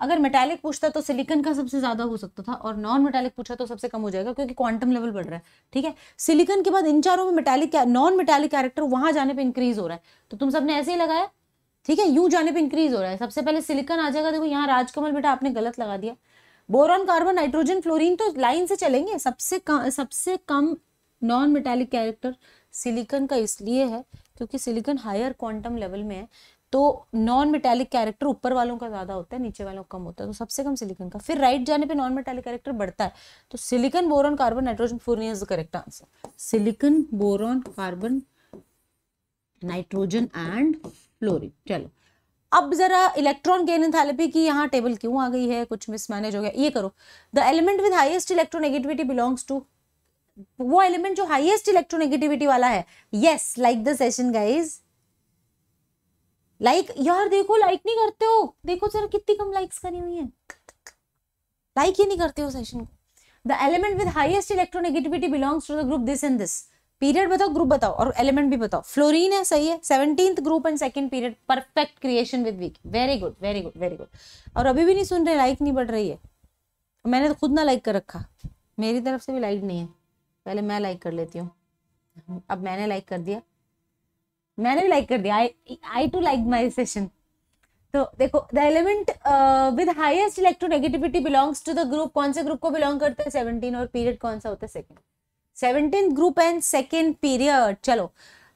अगर मेटेलिक पूछता तो सिलिकन का सबसे ज्यादा हो सकता था और नॉन मेटेलिक पूछा तो सबसे कम हो जाएगा क्योंकि क्वांटम लेवल बढ़ रहा है ठीक है सिलिकन के बाद इन चारों में मेटेलिक नॉन मेटेलिक कैरेक्टर वहां जाने पर इंक्रीज हो रहा है तो तुम सबने ऐसे ही लगाया ठीक है यूं जाने पे इंक्रीज हो रहा है सबसे पहले सिलिकन आ जाएगा देखो यहाँ राजकमल बेटा आपने गलत लगा दिया बोरॉन कार्बन नाइट्रोजन फ्लोरिन तो लाइन से चलेंगे सबसे कम सबसे कम नॉन मेटालिक कैरेक्टर सिलिकन का इसलिए है क्योंकि सिलिकन हायर क्वांटम लेवल में है तो नॉन मेटेलिक कैरेक्टर ऊपर वालों का ज़्यादा होता है नीचे वालों का कम होता है तो सबसे कम सिलिकन का फिर राइट जाने पे नॉन मेटेलिक कैरेक्टर बढ़ता है तो silicon boron carbon nitrogen fluorine is the correct answer silicon boron carbon nitrogen and fluorine चलो अब जरा इलेक्ट्रॉन गेन इंथैलेपी की यहाँ टेबल क्यों आ गई है कुछ मिसमैनेज हो गया ये करो the element with highest electronegativity belongs to वो एलिमेंट जो हाइएस्ट इलेक्ट्रोनेगेटिविटी वाला है yes like the session guys like यार देखो लाइक नहीं करते हो देखो सर कितनी कम लाइक्स करी हुई है लाइक ही नहीं करते हो सेशन को the element with highest electronegativity belongs to the group this and this period बताओ ग्रुप बताओ और एलिमेंट भी बताओ फ्लोरीन है सही है seventeen group and second period perfect क्रिएशन विद वीक very good very good very good और अभी भी नहीं सुन रहे लाइक नहीं बढ़ रही है मैंने तो खुद ना लाइक कर रखा मेरी तरफ से भी लाइक नहीं है पहले मैं लाइक कर लेती हूँ अब मैंने लाइक कर दिया मैंने भी लाइक कर दिया I I too like my session तो देखो the element with highest electronegativity belongs to the group कौन से ग्रुप को बिलोंग करते हैं सेवनटीन और पीरियड कौन सा होता है second seventeen group and second period चलो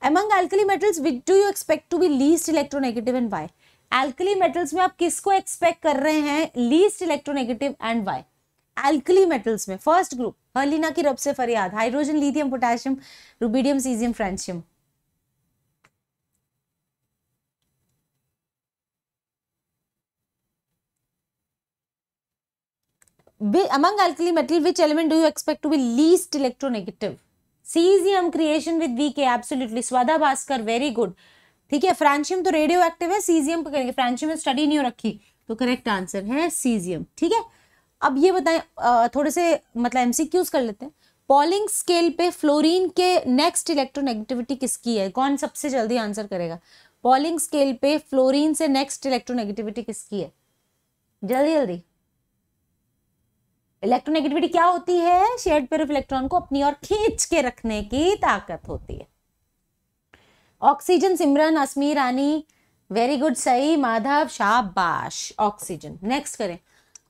among alkali metals which do you expect to be least electronegative and why alkali metals में आप किसको एक्सपेक्ट कर रहे हैं least electronegative and why alkali metals में फर्स्ट ग्रुप हर्लिना की रब से फरियाद hydrogen lithium potassium rubidium caesium francium among alkali metal which element do you expect to be least electronegative cesium creation with vk absolutely swada bhaskar very good theek hai francium to radioactive hai cesium ko karenge francium mein study nahi ho rakhi to correct answer hai cesium theek hai ab ye bataye thode se matlab mcqs kar lete hain Pauling scale पे fluorine के next electronegativity किसकी है कौन सबसे जल्दी answer करेगा Pauling scale पे fluorine से नेक्स्ट इलेक्ट्रोनेगेटिविटी किसकी है जल्दी जल्दी इलेक्ट्रोनेगेटिविटी क्या होती है शेड पेयर ऑफ इलेक्ट्रॉन को अपनी ओर खींच के रखने की ताकत होती है oxygen Simran Asmi Rani very good सही माधव शाबाश ऑक्सीजन नेक्स्ट करें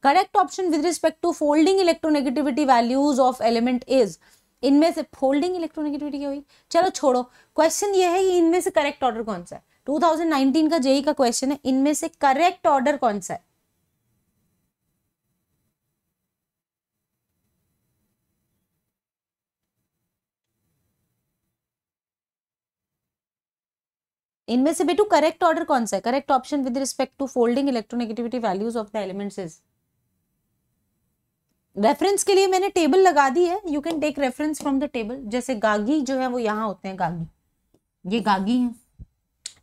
correct option with respect to following electronegativity values of element is इनमें से फोल्डिंग इलेक्ट्रोनेगेटिविटी क्या हुई चलो छोड़ो क्वेश्चन ये है कि इनमें से करेक्ट ऑर्डर कौन सा है 2019 का जेई e e का क्वेश्चन है इनमें से करेक्ट ऑर्डर कौन सा है इनमें से बेटू करेक्ट ऑर्डर कौन सा है correct option with respect to following electronegativity values of the elements is reference के लिए मैंने टेबल लगा दी है you can take reference from the table जैसे गागी जो है वो यहाँ होते हैं गागी ये गागी है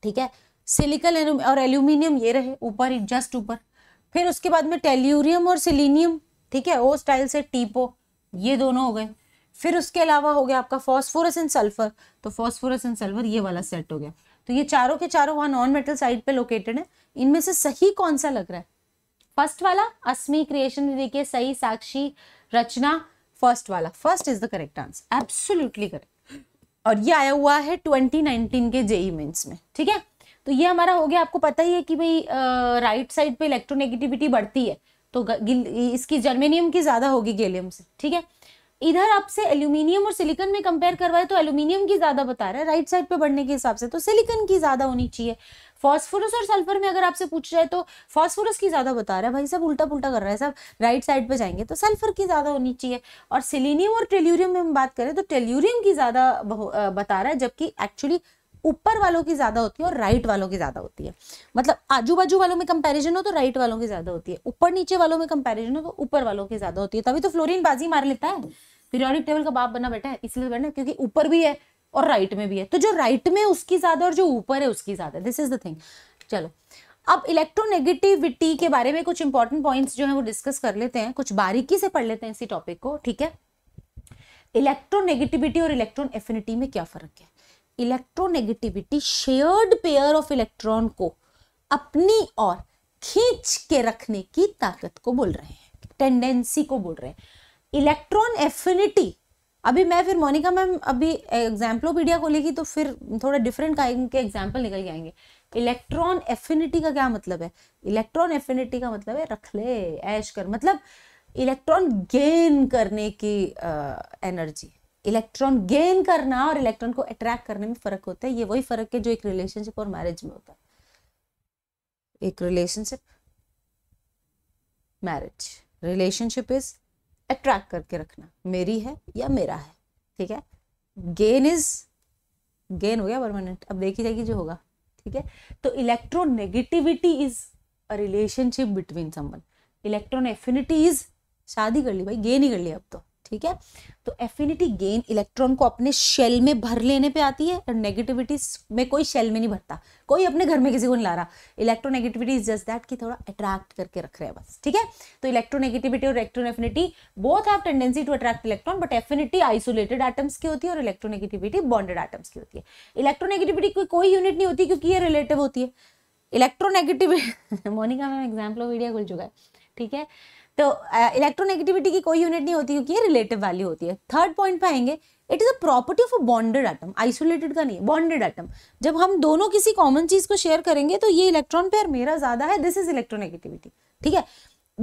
ठीक है सिलिकल और एल्यूमिनियम ये रहे ऊपर जस्ट ऊपर फिर उसके बाद में टेल्यूरियम और सिलीनियम ठीक है ओ स्टाइल से टीपो ये दोनों हो गए फिर उसके अलावा हो गया आपका फॉस्फोरस एंड सल्फर तो फॉस्फोरस एंड सल्फर ये वाला सेट हो गया तो ये चारों के चारों वहाँ नॉन मेटल साइड पे लोकेटेड है इनमें से सही कौन सा लग रहा है फर्स्ट वाला अस्मी क्रिएशन देखिए सही साक्षी रचना फर्स्ट वाला first is the correct answer absolutely correct और ये आया हुआ है 2019 के जेई मेंस e में ठीक है तो ये हमारा हो गया आपको पता ही है कि भाई राइट साइड पे इलेक्ट्रोनेगेटिविटी बढ़ती है तो इसकी जर्मेनियम की ज़्यादा होगी गेलियम से ठीक है इधर आपसे एल्यूमिनियम और सिलिकन में कंपेयर करवाए तो एल्यूमिनियम की ज़्यादा बता रहा है राइट साइड पे बढ़ने के हिसाब से तो सिलिकन की ज़्यादा होनी चाहिए फॉस्फोरस और सल्फर में अगर आपसे पूछ जाए तो फॉस्फोरस की ज़्यादा बता रहा है भाई सब उल्टा पुल्टा कर रहा है सब राइट साइड पे जाएंगे तो सल्फर की ज़्यादा होनी चाहिए और सिलीनियम और टेल्यूरियम में हम बात करें तो टेल्यूरियम की ज़्यादा बता रहा है जबकि एक्चुअली ऊपर वालों की ज्यादा होती है और राइट वालों की ज्यादा होती है मतलब आजू बाजू वालों में कंपैरिजन हो तो राइट वालों की ज्यादा होती है ऊपर नीचे वालों में कंपैरिजन हो तो ऊपर वालों की ज्यादा होती है तभी तो फ्लोरीन बाजी मार लेता है पीरियोडिक टेबल का बाप बना बैठा है इसलिए बना क्योंकि ऊपर भी है और राइट में भी है तो जो राइट में उसकी ज्यादा और जो ऊपर है उसकी ज्यादा दिस इज द थिंग चलो अब इलेक्ट्रोनेगेटिविटी के बारे में कुछ इंपॉर्टेंट पॉइंट्स जो है वो डिस्कस कर लेते हैं कुछ बारीकी से पढ़ लेते हैं इसी टॉपिक को ठीक है इलेक्ट्रोनेगेटिविटी और इलेक्ट्रॉन एफिनिटी में क्या फर्क है electronegativity shared pair of electron को अपनी और खींच के रखने की ताकत को बोल रहे हैं टेंडेंसी को बोल रहे हैं इलेक्ट्रॉन एफिनिटी अभी मैं फिर मोनिका मैम अभी एग्जाम्पलोपीडिया खोलेगी तो फिर थोड़ा डिफरेंट के एग्जाम्पल निकल के आएंगे इलेक्ट्रॉन एफिनिटी का क्या मतलब है इलेक्ट्रॉन एफिनिटी का मतलब है रख ले ऐश कर मतलब इलेक्ट्रॉन गेन करने की एनर्जी इलेक्ट्रॉन गेन करना और इलेक्ट्रॉन को अट्रैक्ट करने में फर्क होता है ये वही फर्क है जो एक रिलेशनशिप और मैरिज में होता है एक relationship marriage relationship is attract करके रखना मेरी है या मेरा है ठीक है गेन इज गेन हो गया परमानेंट अब देखी जाएगी जो होगा ठीक है तो electronegativity is a relationship between someone electron affinity is शादी कर ली भाई गेन ही कर लिया अब तो ठीक है तो एफिनिटी गेन इलेक्ट्रॉन को अपने शेल में भर लेने पे आती है और नेगेटिविटी में कोई शेल में नहीं भरता कोई अपने घर में किसी को नहीं ला रहा इलेक्ट्रोनेगेटिविटी इज जस्ट दैट कि थोड़ा अट्रैक्ट करके रख रहे हैं बस ठीक है तो इलेक्ट्रोनेगेटिविटी और electron affinity both have tendency to attract electron but affinity isolated atoms की होती है और इलेक्ट्रोनेगेटिविटी बॉन्डेड आइटम्स की होती है इलेक्ट्रोनेगेटिविटी की कोई यूनिट नहीं होती क्योंकि ये रिलेटिव होती है electronegativity Monika ma'am example of India खुल चुका है ठीक है तो इलेक्ट्रोनेगेटिविटी uh, की कोई यूनिट नहीं होती क्योंकि ये रिलेटिव वैल्यू होती है थर्ड पॉइंट पे आएंगे it is a property of a bonded atom isolated का नहीं है बॉन्डेड आइटम जब हम दोनों किसी कॉमन चीज़ को शेयर करेंगे तो ये इलेक्ट्रॉन पेयर मेरा ज़्यादा है दिस इज इलेक्ट्रोनेगेटिविटी ठीक है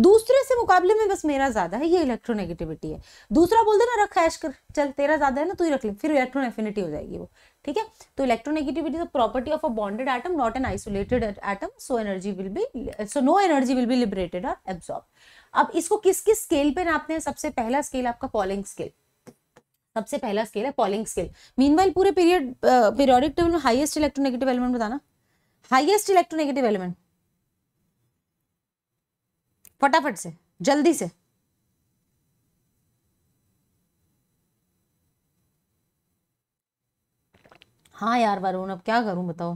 दूसरे से मुकाबले में बस मेरा ज्यादा है ये इलेक्ट्रोनेगेटिविटी है दूसरा बोल देना रख हैश कर चल तेरा ज्यादा है ना तू ही रख ले फिर इलेक्ट्रॉन एफिनिटी हो जाएगी वो ठीक है तो electronegativity is a property of a bonded atom not an isolated atom so energy will be so no energy will be liberated और एब्सॉर्ब अब इसको किस किस स्केल पे नापते हैं सबसे पहला स्केल आपका पॉलिंग स्केल सबसे पहला स्केल है पॉलिंग स्केल मीनवाइल पूरे पीरियड पीरियोडिक टेबल में हाईएस्ट इलेक्ट्रोनेगेटिव एलिमेंट बताना हाईएस्ट इलेक्ट्रोनेगेटिव एलिमेंट फटाफट से जल्दी से हाँ यार वरुण अब क्या करूं बताओ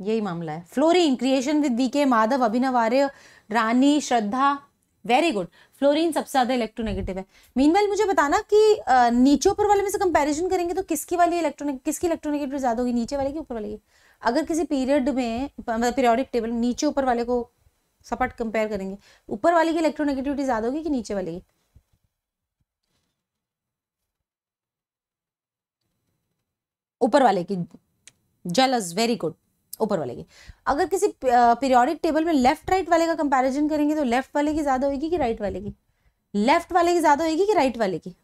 यही मामला है fluorine creation with we Madhav Abhinav Arya Rani Shraddha very good fluorine सबसे ज्यादा इलेक्ट्रोनेगेटिव है मीनवाइल मुझे बताना कि नीचे ऊपर वाले में से कंपैरिजन करेंगे तो किसकी वाली इलेक्ट्रोने किसकी इलेक्ट्रोनेगेटिव ज्यादा होगी नीचे वाले की ऊपर वाले की अगर किसी पीरियड में मतलब पीरियोडिक टेबल नीचे ऊपर वाले को सपाट कंपेयर करेंगे ऊपर वाले की इलेक्ट्रोनेगेटिविटी ज्यादा होगी कि नीचे वाले की ऊपर वाले की जलस वेरी गुड ऊपर वाले की अगर किसी पीरियोडिक टेबल में लेफ्ट राइट वाले का कंपैरिजन करेंगे तो लेफ्ट वाले की ज़्यादा होगी कि राइट वाले की लेफ्ट वाले की ज़्यादा होगी कि राइट वाले की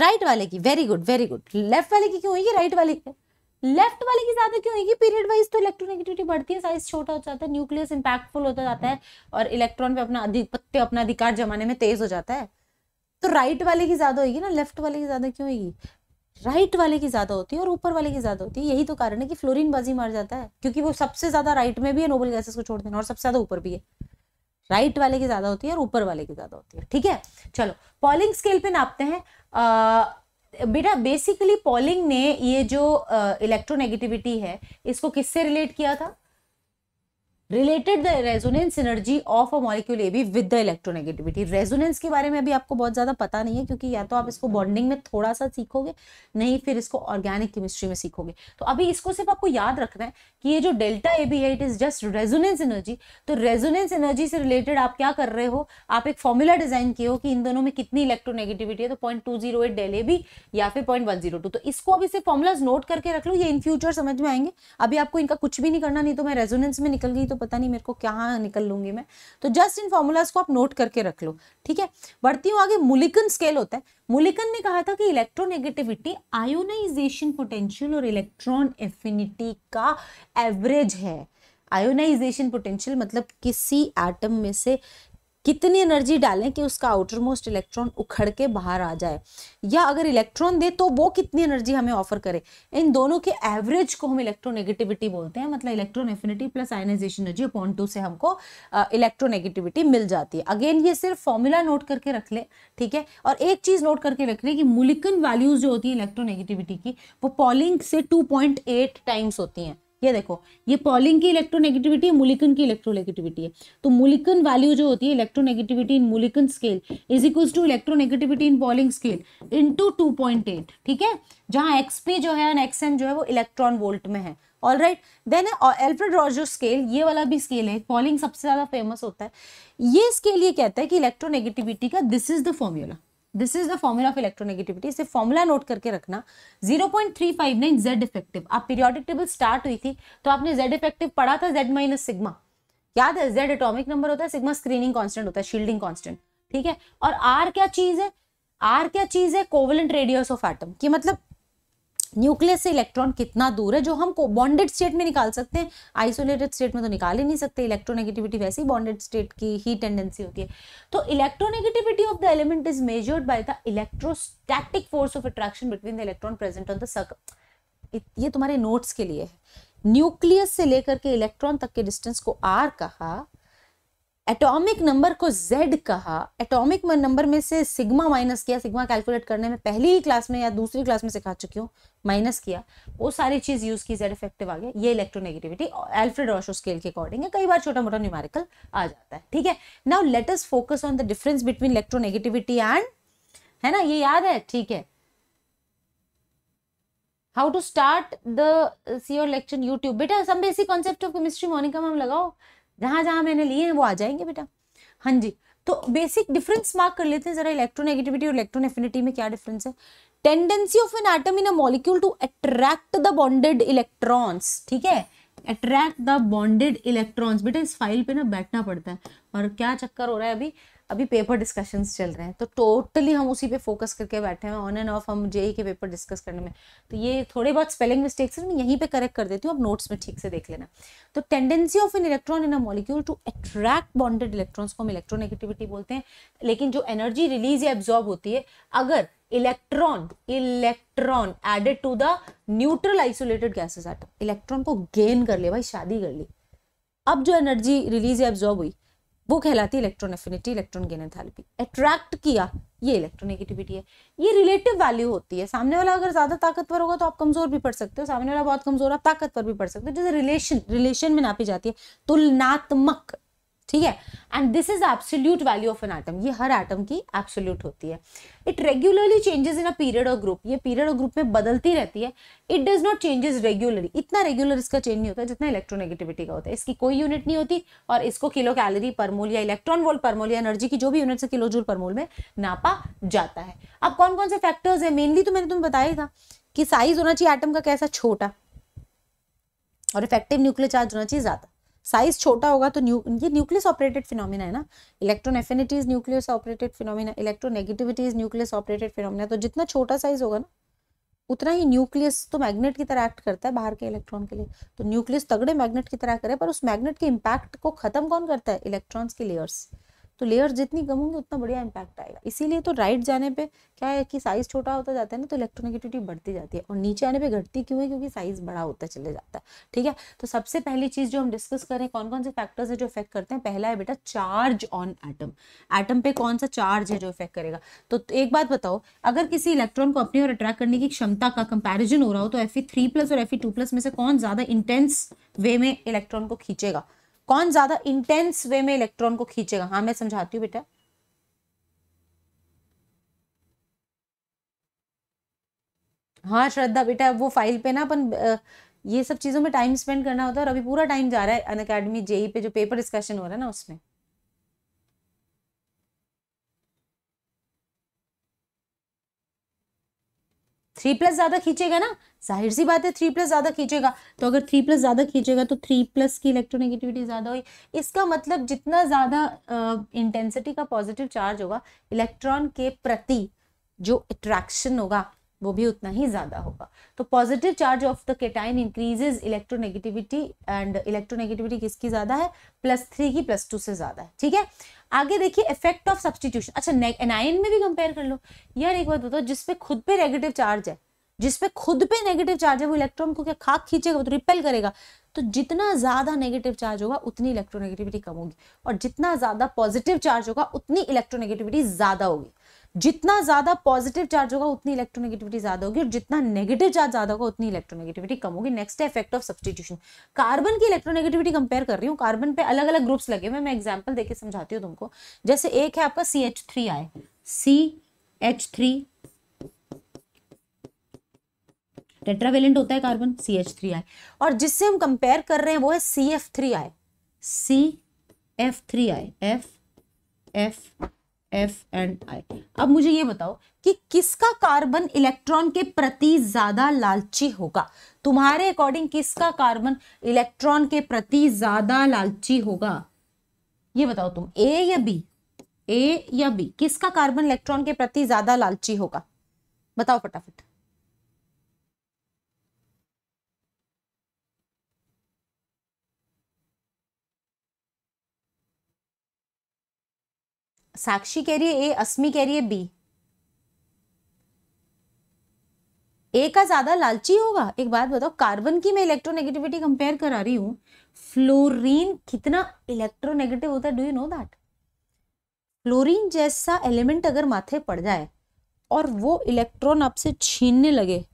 राइट वाले की very good very good left वाले की क्यों होगी राइट वाले की लेफ्ट वाले की ज्यादा क्यों होगी पीरियड वाइज तो इलेक्ट्रोनेगेटिविटी बढ़ती है साइज छोटा हो जाता है न्यूक्लियस इंपैक्टफुल होता जाता है और इलेक्ट्रॉन पे अपना अधिपत्य अपना अधिकार जमाने में तेज हो जाता है तो राइट वाले की ज्यादा होगी ना लेफ्ट वाले की ज्यादा क्यों होगी राइट वाले की ज्यादा होती है और ऊपर वाले की ज्यादा होती है यही तो कारण है कि फ्लोरीन बाजी मार जाता है क्योंकि वो सबसे ज्यादा राइट में भी है नोबल गैसेस को छोड़ देना और सबसे ज्यादा ऊपर भी है राइट वाले की ज्यादा होती है और ऊपर वाले की ज्यादा होती है ठीक है चलो पॉलिंग स्केल पे नापते हैं बेटा बेसिकली पॉलिंग ने ये जो इलेक्ट्रोनेगेटिविटी uh, है इसको किससे रिलेट किया था related the resonance energy of a molecule A B with the electronegativity resonance के बारे में अभी आपको बहुत ज़्यादा पता नहीं है क्योंकि या तो आप इसको बॉन्डिंग में थोड़ा सा सीखोगे नहीं फिर इसको ऑर्गेनिक केमिस्ट्री में सीखोगे तो अभी इसको सिर्फ आपको याद रखना है कि ये जो डेल्टा ए बी है it is just resonance energy तो रेजोनेंस एनर्जी से रिलेटेड आप क्या कर रहे हो आप एक फॉर्मूला डिजाइन किए हो कि इन दोनों में कितनी इलेक्ट्रोनेगेटिविटी है तो point two zero eight del A B या फिर पॉइंट वन जीरो टू तो इसको अभी सिर्फ फॉर्मुलाज नोट करके रख लो ये इन फ्यूचर समझ में आएंगे अभी आपको इनका कुछ भी नहीं करना नहीं तो मैं रेजोनेंस में निकल गई तो तो पता नहीं मेरे को क्या निकल लूंगी मैं तो जस्ट इन फॉर्मूलाज को आप नोट करके रख लो ठीक है बढ़ती हूँ आगे मुलिकन स्केल होता है मुलिकन ने कहा था कि इलेक्ट्रोनेगेटिविटी आयोनाइजेशन पोटेंशियल और इलेक्ट्रॉन एफिनिटी का एवरेज है आयोनाइजेशन पोटेंशियल मतलब किसी एटम में से कितनी एनर्जी डालें कि उसका आउटर मोस्ट इलेक्ट्रॉन उखड़ के बाहर आ जाए या अगर इलेक्ट्रॉन दे तो वो कितनी एनर्जी हमें ऑफर करे इन दोनों के एवरेज को हम इलेक्ट्रोनेगेटिविटी बोलते हैं मतलब electron affinity plus ionization energy point two से हमको इलेक्ट्रोनेगेटिविटी मिल जाती है अगेन ये सिर्फ फॉर्मूला नोट करके रख ले ठीक है और एक चीज़ नोट करके रख ले कि मुलिकन वैल्यूज जो होती है इलेक्ट्रोनेगेटिविटी की वो पॉलिंग से टू टाइम्स होती हैं ये देखो ये पॉलिंग की इलेक्ट्रोनेगेटिविटी है मुलिकन की इलेक्ट्रोनेगेटिविटी है तो मुलिकन वैल्यू जो होती है electronegativity in Mulliken scale is equals to electronegativity in Pauling scale into two point eight ठीक है जहाँ पी जो है एक्स एन जो है वो इलेक्ट्रॉन वोल्ट में है all right then Alfred Rochow scale ये वाला भी स्केल है पॉलिंग सबसे ज़्यादा फेमस होता है ये स्केल ये कहता है कि इलेक्ट्रोनेगेटिविटी का this is the formula this is the formula of electronegativity इसे फॉर्मूला नोट करके रखना 0.359 जेड इफेक्टिव आप पीरियोडिक टेबल स्टार्ट हुई थी तो आपने जेड इफेक्टिव पढ़ा था जेड माइनस सिग्मा याद है जेड एटॉमिक नंबर होता है सिग्मा स्क्रीनिंग कॉन्स्टेंट होता है शील्डिंग कॉन्स्टेंट ठीक है और आर क्या चीज है आर क्या चीज है कोवलेंट रेडियस ऑफ एटम की मतलब न्यूक्लियस से इलेक्ट्रॉन कितना दूर है जो हम बॉन्डेड स्टेट में निकाल सकते हैं आइसोलेटेड स्टेट में तो निकाल ही नहीं सकते इलेक्ट्रोनेगेटिविटी वैसे ही बॉन्डेड स्टेट की ही टेंडेंसी होती है तो electronegativity of the element is measured by the electrostatic force of attraction between the electron present on the circle ये तुम्हारे नोट्स के लिए है न्यूक्लियस से लेकर के इलेक्ट्रॉन तक के डिस्टेंस को आर कहा एटॉमिक नंबर को z कहा एटॉमिक नंबर में से सिग्मा माइनस किया सिग्मा कैलकुलेट करने में पहली ही क्लास में या दूसरी क्लास में सिखा चुकी हूँ माइनस किया वो सारी चीज़ यूज़ की जेड इफेक्टिव आ गया ये इलेक्ट्रोनेगेटिविटी एल्फ्रेड रोशो स्केल के अकॉर्डिंग है कई बार छोटा मोटा न्यूमेरिकल आ जाता है ठीक है now let us focus on the difference between electronegativity and है ना ये याद है ठीक है how to start the see your lecture YouTube बेटा some basic concept of chemistry Monica ma'am लगाओ जहां जहां मैंने लिए हैं वो आ जाएंगे बेटा हाँ जी तो बेसिक डिफरेंस मार्क कर लेते हैं जरा इलेक्ट्रोनेगेटिविटी और इलेक्ट्रॉन एफिनिटी में क्या डिफरेंस है tendency of an atom in a molecule to attract the bonded electrons ठीक है अट्रैक्ट द बॉन्डेड इलेक्ट्रॉन्स बेटा इस फाइल पे ना बैठना पड़ता है और क्या चक्कर हो रहा है अभी अभी पेपर डिस्कशंस चल रहे हैं तो टोटली हम उसी पे फोकस करके बैठे हैं ऑन एंड ऑफ हम जेई e के पेपर डिस्कस करने में तो ये थोड़े बहुत स्पेलिंग मिस्टेक्स मैं यहीं पे करेक्ट कर देती हूँ आप नोट्स में ठीक से देख लेना तो tendency of an electron in a molecule to attract bonded electrons को हम इलेक्ट्रोनेगेटिविटी बोलते हैं लेकिन जो एनर्जी रिलीज या एब्जॉर्ब होती है अगर electron electron added to the neutral isolated gaseous atom electron को गेन कर ले भाई शादी कर ली अब जो एनर्जी रिलीज या एब्जॉर्ब हुई वो कहलाती है electron affinity electron gain enthalpy attract किया ये इलेक्ट्रोनेगेटिविटी है ये रिलेटिव वैल्यू होती है सामने वाला अगर ज्यादा ताकतवर होगा तो आप कमजोर भी पड़ सकते हो सामने वाला बहुत कमजोर आप ताकतवर भी पड़ सकते हो जैसे रिलेशन रिलेशन में नापी जाती है तुलनात्मक ठीक है and this is absolute value of an atom ये हर आइटम की एब्सोल्यूट होती है it regularly changes in a period और ग्रुप ये पीरियड और ग्रुप में बदलती रहती है it does not changes regularly इतना रेगुलर इसका चेंज नहीं होता जितना इलेक्ट्रोनेगेटिविटी का होता है इसकी कोई यूनिट नहीं होती और इसको किलो कैलोरी परमोल या इलेक्ट्रॉन वोल्ट परमोल या एनर्जी की जो भी यूनिट से किलो जूल परमोल में नापा जाता है अब कौन कौन से फैक्टर्स है मेनली तो मैंने तुम्हें बताया था कि साइज होना चाहिए आइटम का कैसा छोटा और इफेक्टिव न्यूक्लियर चार्ज होना चाहिए ज्यादा साइज छोटा होगा तो न्यू ये न्यूक्लियस ऑपरेटेड फिनोमिना है ना electron affinity is nucleus operated phenomena electronegativity is nucleus operated phenomena तो जितना छोटा साइज होगा ना उतना ही न्यूक्लियस तो मैग्नेट की तरह एक्ट करता है बाहर के इलेक्ट्रॉन के लिए तो न्यूक्लियस तगड़े मैग्नेट की तरह करे पर उस मैग्नेट के इम्पैक्ट को खत्म कौन करता है इलेक्ट्रॉन्स की लेयर्स तो लेयर जितनी कम होंगी उतना बढ़िया इम्पैक्ट आएगा इसीलिए तो राइट जाने पे क्या है कि साइज छोटा होता जाता है ना तो इलेक्ट्रोनेगेटिविटी बढ़ती जाती है और नीचे आने पे घटती क्यों है क्योंकि साइज बड़ा होता चले जाता है ठीक है तो सबसे पहली चीज़ जो हम डिस्कस करें कौन कौन से फैक्टर्स है जो इफेक्ट करते हैं पहला है बेटा चार्ज ऑन एटम एटम पे कौन सा चार्ज है जो इफेक्ट करेगा तो एक बात बताओ अगर किसी इलेक्ट्रॉन को अपनी और अट्रैक्ट करने की क्षमता का कंपेरिजन हो रहा हो तो एफ ई और एफ ई में से कौन ज़्यादा इंटेंस वे में इलेक्ट्रॉन को खींचेगा कौन ज्यादा इंटेंस वे में इलेक्ट्रॉन को खींचेगा हाँ मैं समझाती हूँ बेटा हाँ श्रद्धा बेटा वो फाइल पे ना अपन ये सब चीज़ों में टाइम स्पेंड करना होता है और अभी पूरा टाइम जा रहा है अन अकेडमी जेई e पे जो पेपर डिस्कशन हो रहा है ना उसमें थ्री प्लस ज़्यादा खींचेगा ना जाहिर सी बात है थ्री प्लस ज़्यादा खींचेगा तो अगर थ्री प्लस ज़्यादा खींचेगा तो थ्री प्लस की इलेक्ट्रोनेगेटिविटी ज़्यादा हुई इसका मतलब जितना ज़्यादा इंटेंसिटी का पॉजिटिव चार्ज होगा इलेक्ट्रॉन के प्रति जो अट्रैक्शन होगा वो भी उतना ही ज़्यादा होगा तो positive charge of the cation increases electronegativity and electronegativity किसकी ज़्यादा है प्लस थ्री की प्लस टू से ज़्यादा है ठीक है आगे देखिए इफेक्ट ऑफ सब्सटीट्यूशन अच्छा एनाइन में भी कंपेयर कर लो यार एक बात बताओ जिसपे खुद पे नेगेटिव चार्ज है जिसपे खुद पे नेगेटिव चार्ज है वो इलेक्ट्रॉन को क्या खाक खींचेगा तो रिपेल करेगा तो जितना ज़्यादा नेगेटिव चार्ज होगा उतनी इलेक्ट्रोनेगेटिविटी कम होगी और जितना ज़्यादा पॉजिटिव चार्ज होगा उतनी इलेक्ट्रोनेगेटिविटी ज़्यादा होगी जितना ज़्यादा पॉजिटिव चार्ज होगा उतनी इलेक्ट्रोनेगेटिविटी ज़्यादा होगी और जितना नेगेटिव चार्ज ज़्यादा होगा उतनी इलेक्ट्रोनेगेटिविटी कम होगी नेक्स्ट है इफेक्ट ऑफ सब्सटीट्यूशन कार्बन की इलेक्ट्रोनेगेटिविटी कंपेयर कर रही हूँ कार्बन पे अलग अलग ग्रुप्स लगे हुए मैं एग्जाम्पल देकर समझाती हूँ तुमको जैसे एक है आपका सी एच थ्री आए सी एच थ्री टेट्रावेलेंट होता है carbon C H three I और जिससे हम कंपेयर कर रहे हैं वो है C F three I C F three I F F F and I अब मुझे ये बताओ कि किसका कार्बन इलेक्ट्रॉन के प्रति ज्यादा लालची होगा तुम्हारे अकॉर्डिंग किसका कार्बन इलेक्ट्रॉन के प्रति ज्यादा लालची होगा ये बताओ तुम ए या बी ए या बी किसका कार्बन इलेक्ट्रॉन के प्रति ज्यादा लालची होगा बताओ फटाफट साक्षी कह रही है ए अस्मी कह रही है बी ए का ज्यादा लालची होगा एक बात बताओ कार्बन की मैं इलेक्ट्रोनेगेटिविटी कंपेयर करा रही हूं फ्लोरीन कितना इलेक्ट्रोनेगेटिव होता है do you know that fluorine जैसा एलिमेंट अगर माथे पड़ जाए और वो इलेक्ट्रॉन आपसे छीनने लगे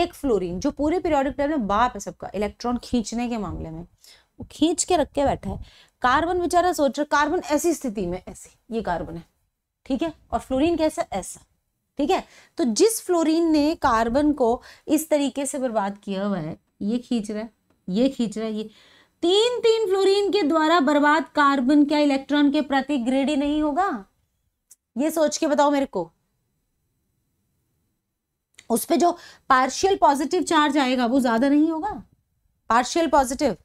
एक फ्लोरीन जो पूरे पीरियोडिक टाइम में बाप है सबका इलेक्ट्रॉन खींचने के मामले में वो खींच के रख के बैठा है कार्बन बेचारा सोच रहा कार्बन ऐसी स्थिति में ऐसी ये कार्बन है ठीक है और फ्लोरीन कैसा ऐसा ठीक है तो जिस फ्लोरीन ने कार्बन को इस तरीके से बर्बाद किया हुआ है ये खींच रहा है ये खींच रहा है ये तीन तीन फ्लोरीन के द्वारा बर्बाद कार्बन क्या इलेक्ट्रॉन के प्रति ग्रेडी नहीं होगा ये सोच के बताओ मेरे को उस पर जो पार्शियल पॉजिटिव चार्ज आएगा वो ज्यादा नहीं होगा पार्शियल पॉजिटिव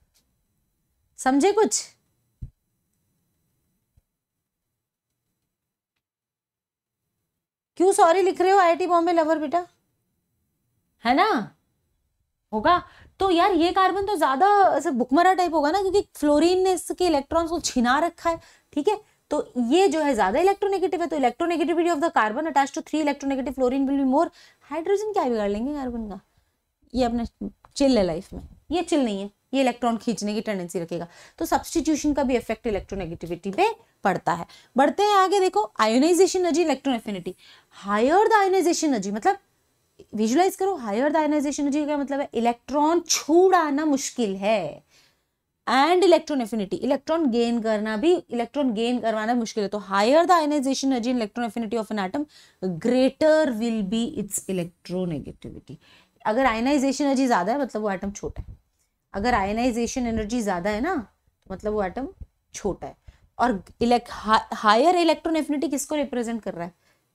समझे कुछ क्यों सॉरी लिख रहे हो आईआईटी बॉम्बे लवर बेटा है ना होगा तो यार ये कार्बन तो ज्यादा ऐसे बुकमरा टाइप होगा ना क्योंकि फ्लोरीन ने इसके इलेक्ट्रॉन्स को छिना रखा है ठीक है तो ये जो है ज्यादा इलेक्ट्रोनेगेटिव है तो electronegativity of the carbon attach to three electronegative fluorine will be more hydrogen क्या बिगाड़ लेंगे कार्बन का ये अपने चिल्ल है लाइफ में ये चिल नहीं है ये इलेक्ट्रॉन खींचने की टेंडेंसी रखेगा तो सब्सटीट्यूशन का भी इफेक्ट इलेक्ट्रोनेगेटिविटी पे पड़ता है बढ़ते हैं आगे देखो ionization energy electron affinity higher the ionization energy मतलब विजुलाइज करो हायर द आयोनाइजेशन एनर्जी का मतलब है इलेक्ट्रॉन छूड़ाना मुश्किल है and electron affinity electron gain करना भी इलेक्ट्रॉन गेन करवाना मुश्किल है तो higher the ionization energy electron affinity of an atom greater will be its electronegativity अगर आयोनाइजेशन एनर्जी ज़्यादा है मतलब वो एटम छोटा है अगर आयनाइजेशन एनर्जी ज़्यादा है ना तो मतलब वो एटम छोटा है और इलेक् हायर इलेक्ट्रॉन एफिनिटी किसको रिप्रेजेंट कर रहा है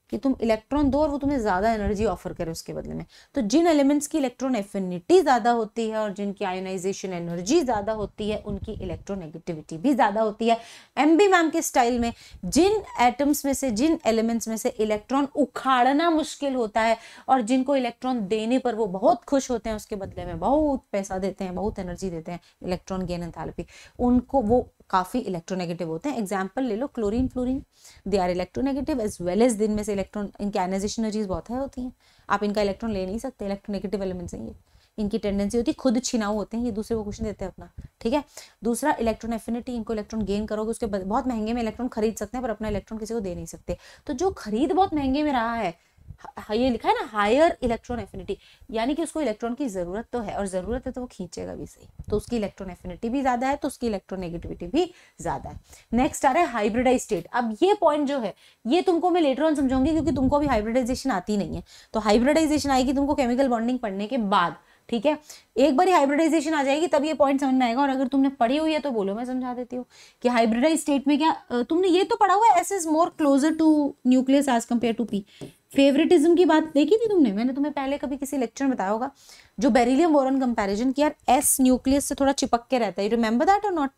कि तुम इलेक्ट्रॉन दो और वो तुम्हें ज़्यादा एनर्जी ऑफर करे उसके बदले में तो जिन एलिमेंट्स की इलेक्ट्रॉन एफिनिटी ज़्यादा होती है और जिनकी आयोनाइजेशन एनर्जी ज़्यादा होती है उनकी इलेक्ट्रोनेगेटिविटी भी ज़्यादा होती है एम बी मैम के स्टाइल में जिन एटम्स में से जिन एलिमेंट्स में से इलेक्ट्रॉन उखाड़ना मुश्किल होता है और जिनको इलेक्ट्रॉन देने पर वो बहुत खुश होते हैं उसके बदले में बहुत पैसा देते हैं बहुत एनर्जी देते हैं इलेक्ट्रॉन गेन एंथैल्पी उनको वो काफ़ी इलेक्ट्रोनेगेटिव होते हैं एग्जाम्पल ले लो chlorine fluorine they are electronegative as well as दिन में से इलेक्ट्रॉन इनकी एनाइजेशन एनर्जीज बहुत है होती हैं आप इनका इलेक्ट्रॉन ले नहीं सकते इलेक्ट्रोनेगेटिव एलिमेंट्स हैं ये इनकी टेंडेंसी होती है खुद छिनाऊ होते हैं ये दूसरे को कुछ नहीं देते अपना ठीक है दूसरा इलेक्ट्रॉन एफिनिटी इनको इलेक्ट्रॉन गेन करोगे उसके बहुत महंगे में इलेक्ट्रॉन खरीद सकते हैं पर अपना इलेक्ट्रॉन किसी को दे नहीं सकते तो जो खरीद बहुत महंगे में रहा है ये लिखा है ना हायर इलेक्ट्रॉन एफिनिटी यानी कि उसको इलेक्ट्रॉन की ज़रूरत तो है और ज़रूरत है तो वो खींचेगा भी सही तो उसकी इलेक्ट्रॉन एफिनिटी भी ज़्यादा है तो उसकी इलेक्ट्रोनेगेटिविटी भी ज़्यादा है नेक्स्ट आ रहा है हाइब्रिडाइज स्टेट अब ये पॉइंट जो है ये तुमको मैं लेटर ऑन समझाऊंगी क्योंकि तुमको अभी हाइब्रिडाइजेशन आती नहीं है तो हाइब्रिडाइजेशन आएगी तुमको केमिकल बॉन्डिंग पढ़ने के बाद ठीक है एक बार हाइब्रिडाइजेशन आ जाएगी तब ये पॉइंट समझ में आएगा और अगर तुमने पढ़ी हुई है तो बोलो मैं समझा देती हूँ कि हाइब्रिडाइज स्टेट में क्या तुमने ये तो पढ़ा हुआ है S is more closer to nucleus as compare to P favouritism की बात देखी थी तुमने मैंने तुम्हें पहले कभी किसी लेक्चर में बताया होगा जो बेरिलियम बोरॉन कंपैरिजन की यार एस न्यूक्लियस से थोड़ा चिपक के रहता है यू रिमेंबर दैट और नॉट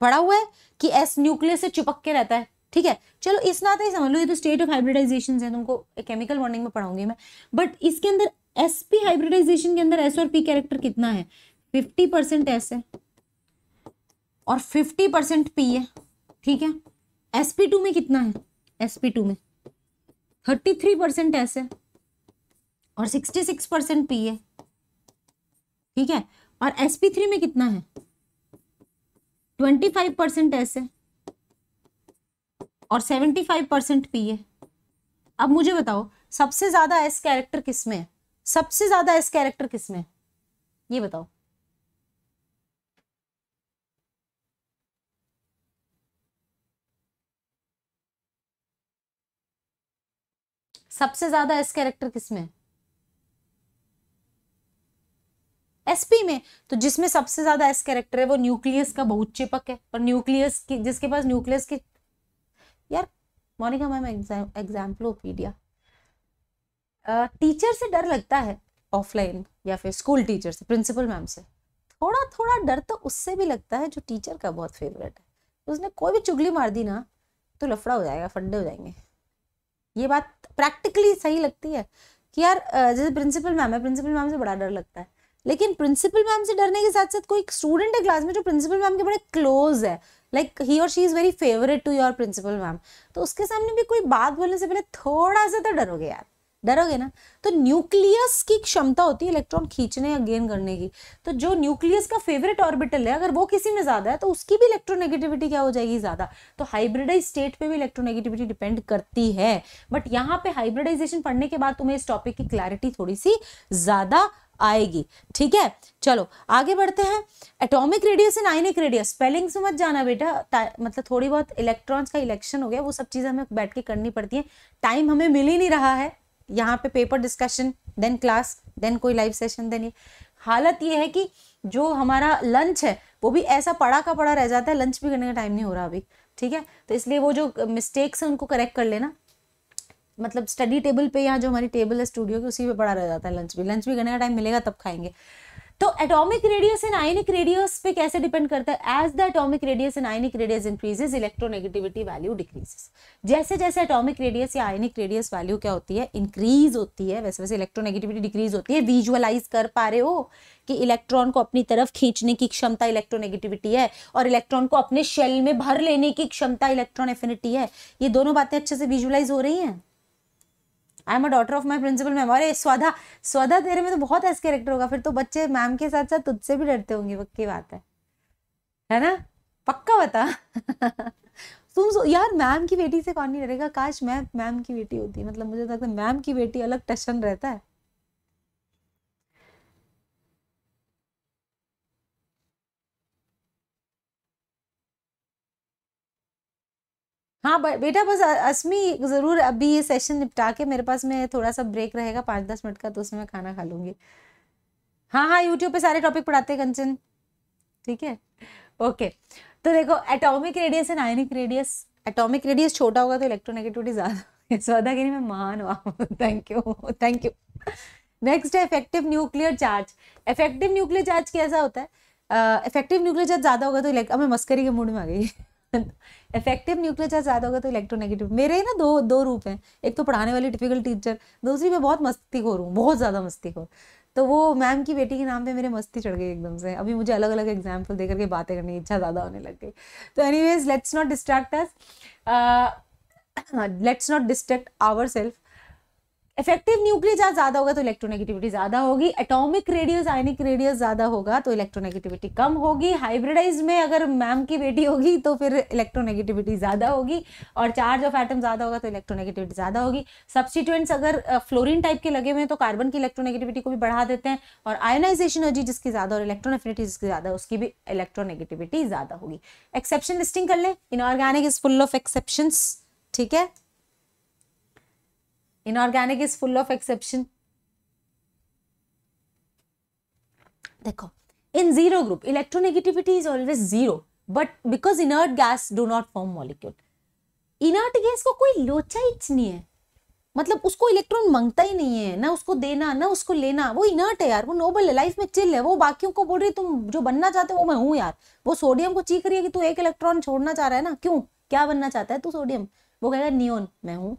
पढ़ा हुआ है कि एस न्यूक्लियस से चिपक के रहता है ठीक है चलो इस नाते ही समझ लो ये तो स्टेट ऑफ हाइब्रिडाइजेशन है तुमको केमिकल बॉन्डिंग में पढ़ाऊंगी मैं बट इसके अंदर एसपी हाइब्रिडाइजेशन के अंदर एस और पी कैरेक्टर कितना है फिफ्टी परसेंट एस है और फिफ्टी परसेंट पी है ठीक है एस पी टू में कितना है एस पी टू में थर्टी थ्री परसेंट एस है और सिक्सटी सिक्स परसेंट पी है ठीक है और एस पी थ्री में कितना है ट्वेंटी फाइव परसेंट एस है और सेवेंटी फाइव परसेंट पी है अब मुझे बताओ सबसे ज्यादा एस कैरेक्टर किस में है सबसे ज्यादा एस कैरेक्टर किस में है ये बताओ सबसे ज्यादा एस कैरेक्टर किसमें एसपी में तो जिसमें सबसे ज्यादा एस कैरेक्टर है वो न्यूक्लियस का बहुत चिपक है और न्यूक्लियस की जिसके पास न्यूक्लियस की यार मोनिका मैम एग्जाम्पलोपीडिया टीचर से डर लगता है ऑफलाइन या फिर स्कूल टीचर से प्रिंसिपल मैम से थोड़ा थोड़ा डर तो उससे भी लगता है जो टीचर का बहुत फेवरेट है उसने कोई भी चुगली मार दी ना तो लफड़ा हो जाएगा फंडे हो जाएंगे ये बात प्रैक्टिकली सही लगती है कि यार जैसे प्रिंसिपल मैम है प्रिंसिपल मैम से बड़ा डर लगता है लेकिन प्रिंसिपल मैम से डरने के साथ साथ कोई स्टूडेंट है क्लास में जो प्रिंसिपल मैम के बड़े क्लोज है लाइक ही और she is very favourite to your principal ma'am तो उसके सामने भी कोई बात बोलने से पहले थोड़ा सा तो डरोगे यार डरोगे ना तो न्यूक्लियस की क्षमता होती है इलेक्ट्रॉन खींचने या गेन करने की तो जो न्यूक्लियस का फेवरेट ऑर्बिटल है अगर वो किसी में ज्यादा है तो उसकी भी इलेक्ट्रोनेगेटिविटी क्या हो जाएगी ज्यादा तो हाइब्रिडाइज स्टेट पे भी इलेक्ट्रोनेगेटिविटी डिपेंड करती है बट यहाँ पे हाइब्रिडाइजेशन पढ़ने के बाद तुम्हें इस टॉपिक की क्लैरिटी थोड़ी सी ज्यादा आएगी ठीक है चलो आगे बढ़ते हैं atomic radius and ionic radius spelling से मत जाना बेटा मतलब थोड़ी बहुत इलेक्ट्रॉन्स का इलेक्शन हो गया वो सब चीज़ें हमें बैठ के करनी पड़ती हैं टाइम हमें मिल ही नहीं रहा है यहाँ पे paper discussion then class then कोई लाइव सेशन देन ये हालत ये है कि जो हमारा लंच है वो भी ऐसा पड़ा का पड़ा रह जाता है लंच भी करने का टाइम नहीं हो रहा अभी ठीक है तो इसलिए वो जो मिस्टेक्स हैं उनको करेक्ट कर लेना मतलब स्टडी टेबल पे या जो हमारी टेबल है स्टूडियो की उसी पे पड़ा रह जाता है लंच भी लंच भी करने का टाइम मिलेगा तब खाएंगे तो atomic radius and ionic radius पे कैसे डिपेंड करता है as the atomic radius and ionic radius increases electronegativity value decreases जैसे जैसे एटॉमिक रेडियस या आयनिक रेडियस वैल्यू क्या होती है इंक्रीज होती है वैसे वैसे इलेक्ट्रोनेगेटिविटी डिक्रीज होती है विजुअलाइज कर पा रहे हो कि इलेक्ट्रॉन को अपनी तरफ खींचने की क्षमता इलेक्ट्रोनेगेटिविटी है और इलेक्ट्रॉन को अपने शेल में भर लेने की क्षमता इलेक्ट्रॉन एफिनिटी है ये दोनों बातें अच्छे से विजुअलाइज हो रही हैं I am a daughter of my principal ma'am अरे स्वधा स्वधा तेरे में तो बहुत ऐसा कैरेक्टर होगा फिर तो बच्चे मैम के साथ साथ तुझसे भी डरते होंगे पक्की बात है है ना पक्का बता तुम सो यार मैम की बेटी से कौन नहीं डरेगा काश मैं मैम की बेटी होती मतलब मुझे तो लगता है मैम की बेटी अलग टशन रहता है हाँ बेटा बस असमी ज़रूर अभी ये सेशन निपटा के मेरे पास में थोड़ा सा ब्रेक रहेगा पाँच दस मिनट का तो उसमें मैं खाना खा लूँगी हाँ हाँ यूट्यूब पे सारे टॉपिक पढ़ाते हैं कंचन ठीक है ओके तो देखो atomic radius and ionic radius atomic radius छोटा होगा तो इलेक्ट्रोनेगेटिविटी ज़्यादा सौदा के मैं महान हुआ thank you thank you next है effective nuclear charge effective nuclear charge कैसा होता है इफेक्टिव न्यूक्लियर चार्ज ज़्यादा होगा तो इलेक्ट मैं मस्करी के मूड में आ गई इफेक्टिव न्यूक्लियर चार्ज ज़्यादा होगा तो इलेक्ट्रोनेगेटिव मेरे ही ना दो दो रूप हैं एक तो पढ़ाने वाली टिपिकल टीचर दूसरी मैं बहुत मस्ती खोर हूँ बहुत ज़्यादा मस्ती खोर तो वो मैम की बेटी के नाम पे मेरे मस्ती चढ़ गई एकदम से अभी मुझे अलग अलग एग्जाम्पल देकर के बातें करने की इच्छा ज़्यादा होने लग गई तो anyways let's not distract us let's not distract our self effective nuclear charge ज्यादा होगा तो इलेक्ट्रोनेगेटिविटी ज्यादा होगी एटॉमिक रेडियस आयनिक रेडियस ज्यादा होगा तो इलेक्ट्रोनेगेटिविटी कम होगी हाइब्रिडाइज में अगर मैम की बेटी होगी तो फिर इलेक्ट्रोनेगेटिविटी ज्यादा होगी और चार्ज ऑफ एटम ज्यादा होगा तो इलेक्ट्रोनेगेटिविटी ज्यादा होगी सब्सटीट्यूएंट्स अगर फ्लोरिन टाइप के लगे हुए हैं तो कार्बन की इलेक्ट्रोनेगेटिविटी को भी बढ़ा देते हैं और आयोनाइजेशन एनर्जी जिसकी ज्यादा और इलेक्ट्रोनेफिनिटी जिसकी ज्यादा उसकी भी इलेक्ट्रोनेगेटिविटी ज्यादा होगी एक्सेप्शन लिस्टिंग कर ले inorganic is full of exception ठीक है inorganic is full of exception देखो in zero group electronegativity is always zero but because inert gas do not form molecule inert gas को कोई लोचाइच नहीं है मतलब उसको इलेक्ट्रॉन मांगता ही नहीं है ना उसको देना ना उसको लेना वो इनर्ट है यार वो नोबल है लाइफ में चिल है वो बाकियों को बोल रही तुम जो बनना चाहते हो वो मैं हूं यार वो सोडियम को चीख रही है कि तू एक इलेक्ट्रॉन छोड़ना चाह रहा है ना क्यों क्या बनना चाहता है तू सोडियम वो कहेगा नियोन मैं हूँ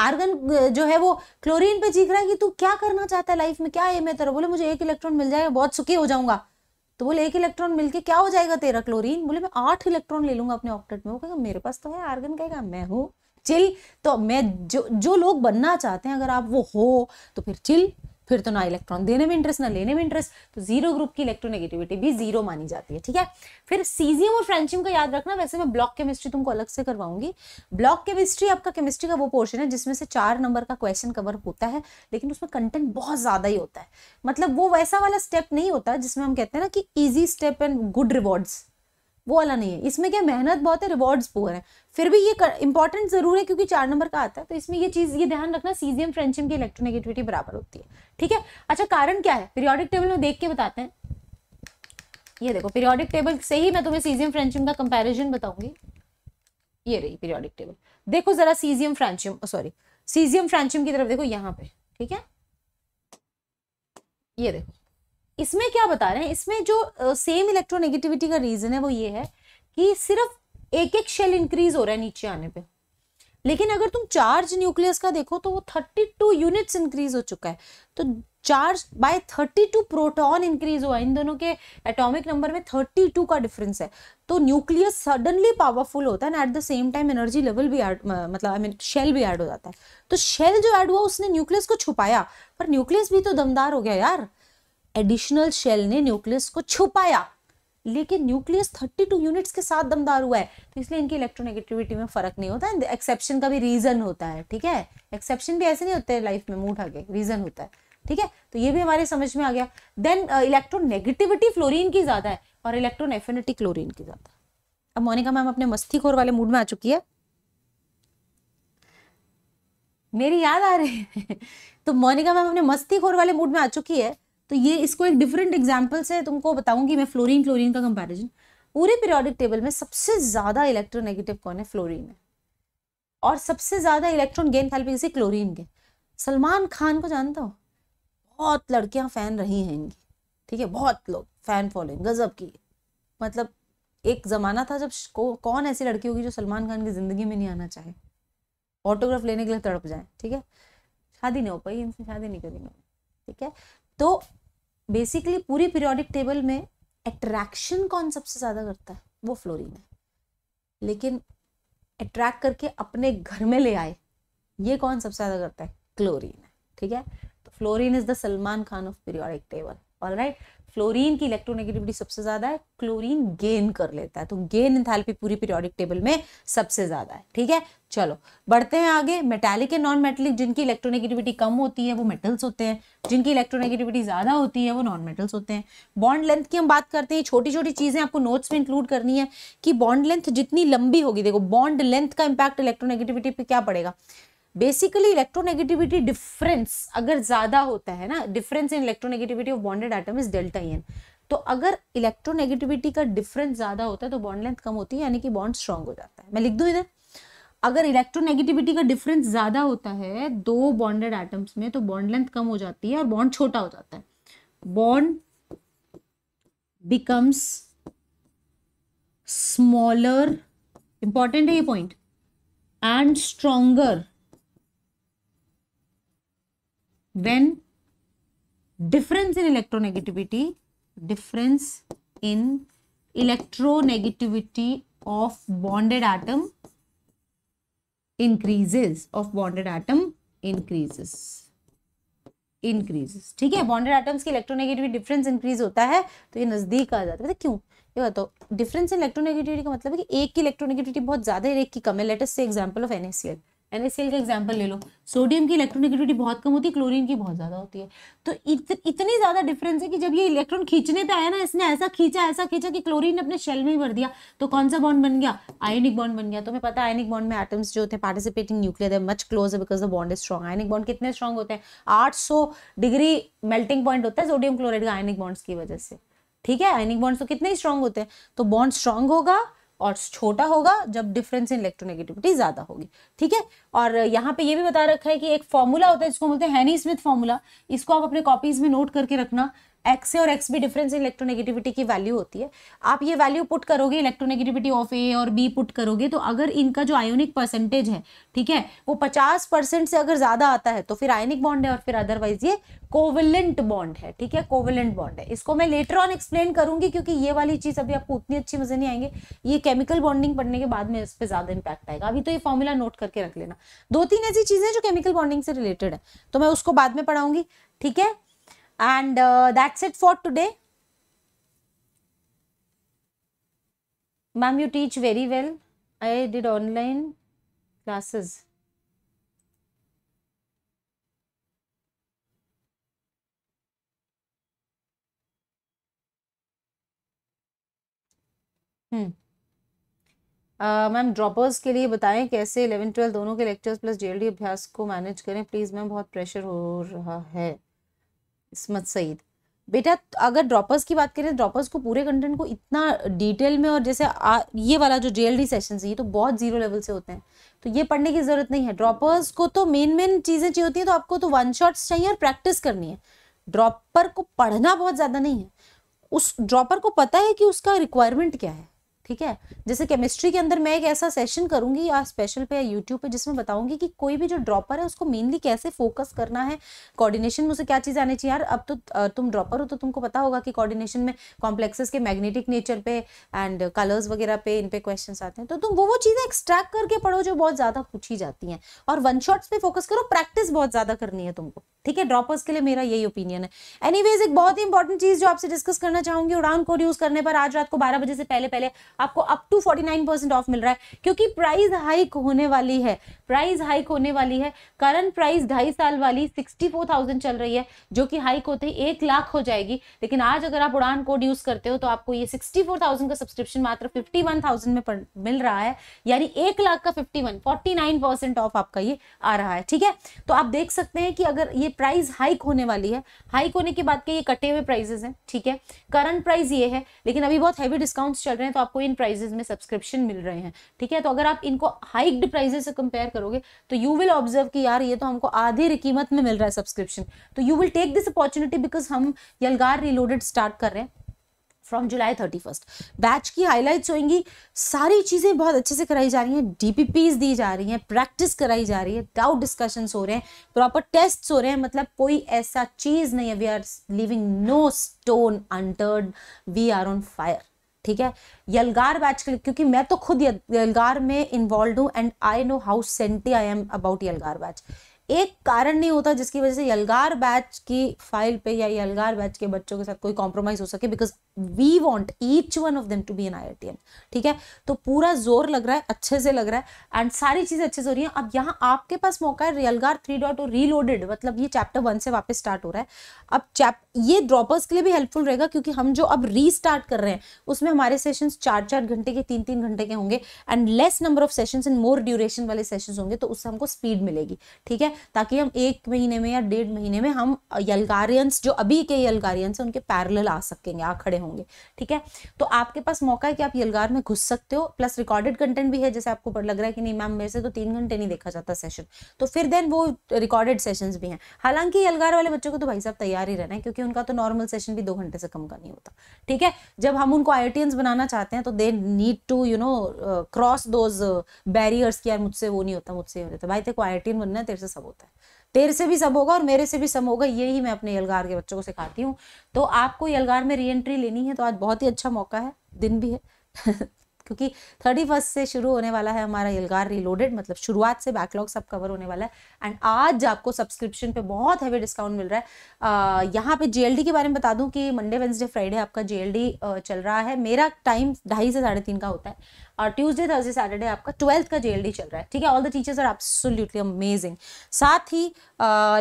आर्गन जो है वो क्लोरीन पे चीख रहा है कि तू क्या करना चाहता है लाइफ में क्या एम है तेरा बोले मुझे एक इलेक्ट्रॉन मिल जाएगा बहुत सुखी हो जाऊंगा तो बोले एक इलेक्ट्रॉन मिलके क्या हो जाएगा तेरा क्लोरीन बोले मैं आठ इलेक्ट्रॉन ले लूंगा अपने ऑक्टेट में वो कहेगा मेरे पास तो है आर्गन कहेगा मैं हूँ चिल तो मैं जो जो लोग बनना चाहते हैं अगर आप वो हो तो फिर चिल फिर तो ना इलेक्ट्रॉन देने में इंटरेस्ट ना लेने में इंटरेस्ट तो जीरो ग्रुप की इलेक्ट्रोनेगेटिविटी भी जीरो मानी जाती है ठीक है फिर सीजियम और फ्रेंचियम का याद रखना वैसे मैं ब्लॉक केमिस्ट्री तुमको अलग से करवाऊंगी ब्लॉक केमिस्ट्री आपका केमिस्ट्री का वो पोर्शन है जिसमें से चार नंबर का क्वेश्चन कवर होता है लेकिन उसमें कंटेंट बहुत ज़्यादा ही होता है मतलब वो वैसा वाला स्टेप नहीं होता जिसमें हम कहते हैं ना कि easy step and good rewards वो वाला नहीं है इसमें क्या मेहनत बहुत है रिवॉर्ड्स पुअर है फिर भी ये इंपॉर्टेंट जरूर है क्योंकि चार नंबर का आता है तो इसमें ये चीज ये ध्यान रखना सीजियम फ्रेंशियम की इलेक्ट्रोनेगेटिविटी बराबर होती है ठीक है अच्छा कारण क्या है पीरियोडिक टेबल में देख के बताते हैं ये देखो पीरियोडिक टेबल से ही मैं तुम्हें सीजियम फ्रेंचियम का कंपेरिजन बताऊंगी ये रही पीरियोडिक टेबल देखो जरा caesium francium sorry caesium francium की तरफ देखो यहाँ पे ठीक है ये देखो इसमें क्या बता रहे हैं इसमें जो सेम इलेक्ट्रोनेगेटिविटी का रीजन है वो ये है कि सिर्फ एक एक शेल इंक्रीज हो रहा है नीचे आने पे लेकिन अगर तुम चार्ज न्यूक्लियस का देखो तो वो 32 यूनिट्स इंक्रीज हो चुका है तो चार्ज बाय 32 प्रोटॉन इंक्रीज हुआ इन दोनों के एटॉमिक नंबर में 32 का डिफरेंस है तो न्यूक्लियस सडनली पावरफुल होता है and at the same time energy level भी ऐड मतलब आई मीन शेल भी ऐड हो जाता है तो शेल जो ऐड हुआ उसने न्यूक्लियस को छुपाया पर न्यूक्लियस भी तो दमदार हो गया यार एडिशनल शेल ने न्यूक्लियस को छुपाया लेकिन न्यूक्लियस 32 यूनिट्स के साथ दमदार हुआ है तो इसलिए इनकी इलेक्ट्रोनेगेटिविटी में फर्क नहीं होता एंड एक्सेप्शन का भी रीजन होता है ठीक है एक्सेप्शन भी ऐसे नहीं होते लाइफ में मूड आगे रीजन होता है ठीक है तो ये भी हमारे समझ में आ गया देन इलेक्ट्रोनेगेटिविटी फ्लोरिन की ज्यादा है और इलेक्ट्रॉन एफिनिटी क्लोरीन की ज्यादा है अब मोनिका मैम अपने मस्ती खोर वाले मूड में आ चुकी है मेरी याद आ रही है तो मोनिका मैम अपने मस्ती खोर वाले मूड में आ चुकी है तो ये इसको एक डिफरेंट एग्जाम्पल से तुमको बताऊंगी मैं फ्लोरीन क्लोरीन का कंपेरिजन पूरे पीरियोडिक टेबल में सबसे ज़्यादा इलेक्ट्रोनेगेटिव कौन है फ्लोरीन है और सबसे ज़्यादा इलेक्ट्रॉन गेन खाली किसी क्लोरीन के सलमान खान को जानता हो बहुत लड़कियां फ़ैन रही हैं इनकी ठीक है बहुत लोग फ़ैन फॉलोइंग गज़ब की मतलब एक ज़माना था जब कौन ऐसी लड़की होगी जो सलमान खान की ज़िंदगी में नहीं आना चाहे ऑटोग्राफ लेने के लिए तड़प जाए ठीक है शादी नहीं हो पाई इनसे शादी नहीं करेंगे ठीक है तो बेसिकली पूरी पीरियोडिक टेबल में अट्रैक्शन कौन सबसे ज़्यादा करता है वो फ्लोरिन है लेकिन अट्रैक्ट करके अपने घर में ले आए ये कौन सबसे ज़्यादा करता है क्लोरीन है ठीक है तो fluorine is the Salman Khan of periodic table all right fluorine की इलेक्ट्रोनेगेटिविटी सबसे ज़्यादा है क्लोरीन गेन कर लेता है तो गेन इंथैल्पी पूरी पीरियोडिक टेबल में सबसे ज़्यादा है ठीक है चलो बढ़ते हैं आगे मेटालिक एंड नॉन मेटेलिक जिनकी इलेक्ट्रोनेगेटिविटी कम होती है वो मेटल्स होते हैं जिनकी इलेक्ट्रोनेगेटिविटी ज़्यादा होती है वो नॉन मेटल्स होते हैं बॉन्ड लेंथ की हम बात करते हैं छोटी छोटी चीज़ें आपको नोट्स में इंक्लूड करनी है कि बॉन्ड लेंथ जितनी लंबी होगी देखो बॉन्ड लेंथ का इंपैक्ट इलेक्ट्रोनेगेटिविटी पर क्या पड़ेगा बेसिकली इलेक्ट्रोनेगेटिविटी डिफरेंस अगर ज़्यादा होता है ना difference in electronegativity of bonded atom is delta N तो अगर इलेक्ट्रोनेगेटिविटी का डिफरेंस ज़्यादा होता है तो बॉन्ड लेंथ कम होती है यानी कि बॉन्ड स्ट्रांग हो जाता है मैं लिख दूँ इधर अगर इलेक्ट्रोनेगेटिविटी का डिफरेंस ज़्यादा होता है दो बॉन्डेड आइटम्स में तो बॉन्ड लेंथ कम हो जाती है और बॉन्ड छोटा हो जाता है बॉन्ड बिकम्स स्मॉलर इंपॉर्टेंट है ये point and stronger when difference in electronegativity difference in electronegativity of bonded atom increases of bonded atom increases increases ठीक है बॉन्डेड एटम्स की इलेक्ट्रोनेगेटिविटी डिफरेंस इंक्रीज होता है तो ये नजदीक आ जाता है क्यों ये बताओ डिफरेंस इन इलेक्ट्रोनेगेटिविटी का मतलब है कि एक की इलेक्ट्रोनेगेटिविटी बहुत ज्यादा है एक की कम है लेटेस्ट से एग्जांपल ऑफ एनएससीएल एन का एग्जाम्पल ले लो सोडियम की इलेक्ट्रोनिगेटिविटी बहुत कम होती है क्लोरीन की बहुत ज़्यादा होती है तो इत, इतनी ज़्यादा डिफरेंस है कि जब ये इलेक्ट्रॉन खींचने पे आया ना इसने ऐसा खींचा ऐसा खींचा कि क्लोरीन ने अपने शेल में ही भर दिया तो कौन सा बॉन्ड बन गया आयनिक बॉन्ड बन गया तुम्हें मैं पता आयनिक बॉन्ड में एटम्स जो थे पार्टिसिपेटिंग न्यूक्लियर है मच क्लोज है because the bond is strong ionic bond कितने स्ट्रॉग होते हैं आठ डिग्री मेल्टिंग पॉइंट होता है सोडियम क्लोराइड का आयनिक बॉन्ड्स की वजह से ठीक है आयनिक बॉन्ड्स तो कितने स्ट्रॉन्ग होते हैं तो बॉन्ड स्ट्रॉन्ग होगा और छोटा होगा जब डिफरेंस इन इलेक्ट्रोनेगेटिविटी ज़्यादा होगी ठीक है और यहाँ पे ये भी बता रखा है कि एक फॉर्मूला होता है जिसको बोलते हैं हैनी स्मिथ फॉर्मूला इसको आप अपने कॉपीज में नोट करके रखना एक्स है और एक्स भी डिफरेंस इलेक्ट्रोनेगेटिविटी की वैल्यू होती है आप ये वैल्यू पुट करोगे इलेक्ट्रोनेगेटिविटी ऑफ ए और बी पुट करोगे तो अगर इनका जो आयोनिक परसेंटेज है ठीक है वो पचास परसेंट से अगर ज़्यादा आता है तो फिर आयोनिक बॉन्ड है और फिर अदरवाइज ये कोविलेंट बॉन्ड है ठीक है कोविलेंट बॉन्ड है इसको मैं लेटर ऑन एक्सप्लेन करूंगी क्योंकि ये वाली चीज़ अभी आपको उतनी अच्छी मज़े नहीं आएंगे ये केमिकल बॉन्डिंग पढ़ने के बाद में इस पर ज़्यादा इंपैक्ट आएगा अभी तो ये फॉर्मूला नोट करके रख लेना दो तीन ऐसी चीज़ें जो केमिकल बॉन्डिंग से रिलेटेड है तो मैं उसको बाद में पढ़ाऊंगी ठीक है and uh, that's it for today ma'am you teach very well i did online classes hmm ma'am droppers के लिए बताएं कैसे इलेवन ट्वेल्व दोनों के लेक्चर्स प्लस जेएलडी अभ्यास को मैनेज करें प्लीज़ मैम बहुत प्रेशर हो रहा है इसमत सईद बेटा अगर ड्रॉपर्स की बात करें ड्रॉपर्स को पूरे कंटेंट को इतना डिटेल में और जैसे आ, ये वाला जो जे सेशन है ये तो बहुत जीरो लेवल से होते हैं तो ये पढ़ने की जरूरत नहीं है ड्रॉपर्स को तो मेन मेन चीज़ें चाहिए होती हैं तो आपको तो वन शॉट्स चाहिए और प्रैक्टिस करनी है ड्रॉपर को पढ़ना बहुत ज़्यादा नहीं है उस ड्रॉपर को पता है कि उसका रिक्वायरमेंट क्या है ठीक है जैसे केमिस्ट्री के अंदर मैं एक ऐसा सेशन करूंगी या स्पेशल पे या यूट्यूब पे जिसमें बताऊंगी कि कोई भी जो ड्रॉपर है उसको मेनली कैसे फोकस करना है कोऑर्डिनेशन में उसे क्या चीज़ आनी चाहिए यार अब तो तुम ड्रॉपर हो तो तुमको पता होगा कि कोऑर्डिनेशन में कॉम्प्लेक्सेस के मैग्नेटिक नेचर पे एंड कलर्स वगैरह पे इन पे क्वेश्चन आते हैं तो तुम वो वो चीज़ें एक्सट्रैक्ट करके पढ़ो जो बहुत ज़्यादा पूछी जाती हैं और वन शॉट्स पे फोकस करो प्रैक्टिस बहुत ज़्यादा करनी है तुमको ठीक है ड्रॉपर्स के लिए मेरा यही ओपिनियन है एनीवेज एक बहुत ही इंपॉर्टेंट चीज़ जो आपसे डिस्कस करना चाहूंगी उड़ान को यूज़ करने पर आज रात को बारह बजे से पहले पहले आपको अप टू 49 परसेंट ऑफ मिल रहा है क्योंकि प्राइस हाइक होने वाली है प्राइस हाइक होने वाली है करंट प्राइस ढाई साल वाली 64,000 चल रही है जो कि हाइक होते ही एक लाख हो जाएगी लेकिन आज अगर आप उड़ान कोड यूज करते हो तो आपको ये 64,000 का सब्सक्रिप्शन मात्र 51,000 में मिल रहा है यानी एक लाख का 51 49 परसेंट ऑफ आपका ये आ रहा है ठीक है तो आप देख सकते हैं कि अगर ये प्राइस हाइक होने वाली है हाइक होने के बाद के ये कटे हुए प्राइजेस हैं ठीक है करंट प्राइस ये है लेकिन अभी बहुत हैवी डिस्काउंट चल रहे हैं तो आपको ये इन प्राइजेज में सब्सक्रिप्शन मिल रहे हैं ठीक है तो अगर आप इनको हाइक्ड प्राइजेस से कंपेयर करोगे तो यू विल ऑब्जर्व कि यार ये तो हमको आधी कीमत में मिल रहा है सब्सक्रिप्शन तो you will take this opportunity because हम यलगार रिलोडेड स्टार्ट कर रहे हैं from July thirty first batch की हाईलाइट्स होंगी सारी चीज़ें बहुत अच्छे से कराई जा रही हैं डीपीपीज दी जा रही हैं प्रैक्टिस कराई जा रही है डाउट डिस्कशंस हो रहे हैं प्रॉपर टेस्ट हो रहे हैं मतलब कोई ऐसा चीज़ नहीं है we are leaving no stone unturned we are on fire ठीक है यलगार बैच के लिए क्योंकि मैं तो खुद यलगार में इन्वॉल्व हूँ and I know how senti I am about Yalgaar batch एक कारण नहीं होता जिसकी वजह से यलगार बैच की फाइल पे या यलगार बैच के बच्चों के साथ कोई कॉम्प्रोमाइज हो सके because we want each one of them to be an I ठीक है तो पूरा जोर लग रहा है अच्छे से लग रहा है एंड सारी चीज़ें अच्छे से हो रही हैं अब यहाँ आपके पास मौका है रियलगार थ्री डॉट और रीलोडेड मतलब ये चैप्टर वन से वापस स्टार्ट हो रहा है अब चैप ये ड्रॉपर्स के लिए भी हेल्पफुल रहेगा क्योंकि हम जो अब रीस्टार्ट कर रहे हैं उसमें हमारे सेशन चार चार घंटे के तीन तीन घंटे के होंगे and less number of session in more duration वाले सेशन होंगे तो उससे हमको स्पीड मिलेगी ठीक है ताकि हम एक महीने में या डेढ़ महीने में हम यलगारियंस जो अभी के यलगारियंस हैं उनके पैरेलल आ सकेंगे आ खड़े होंगे ठीक है तो आपके पास मौका है कि आप यलगार में घुस सकते हो प्लस रिकॉर्डेड कंटेंट भी है जैसे आपको लग रहा है कि नहीं मैम मेरे से तो तीन घंटे नहीं देखा जाता सेशन तो फिर देन वो रिकॉर्डेड सेशन भी हैं हालांकि यलगार वाले बच्चों को तो भाई साहब तैयार ही रहना है क्योंकि उनका तो नॉर्मल सेशन भी दो घंटे से कम का नहीं होता ठीक है जब हम उनको आई बनाना चाहते हैं तो they need to you know cross those barriers की यार मुझसे वो नहीं होता मुझसे हो जाता भाई तेरे को आई बनना है तेरे से सब होता है तेरे से भी सब होगा और मेरे से भी सब होगा ये ही मैं अपने यलगार के बच्चों को सिखाती हूँ तो आपको यलगार में रीएंट्री लेनी है तो आज बहुत ही अच्छा मौका है दिन भी है क्योंकि थर्टी फर्स्ट से शुरू होने वाला है हमारा यलगार रिलोडेड मतलब शुरुआत से बैकलॉग सब कवर होने वाला है एंड आज आपको सब्सक्रिप्शन पे बहुत हैवी डिस्काउंट मिल रहा है यहाँ पे जीएलडी के बारे में बता दूं कि मंडे वेंसडे फ्राइडे आपका जीएलडी चल रहा है मेरा टाइम ढाई से साढ़े तीन का होता है और ट्यूजडे थर्सडे सैटरडे आपका ट्वेल्थ का जे चल रहा है ठीक है all the teachers are absolutely amazing साथ ही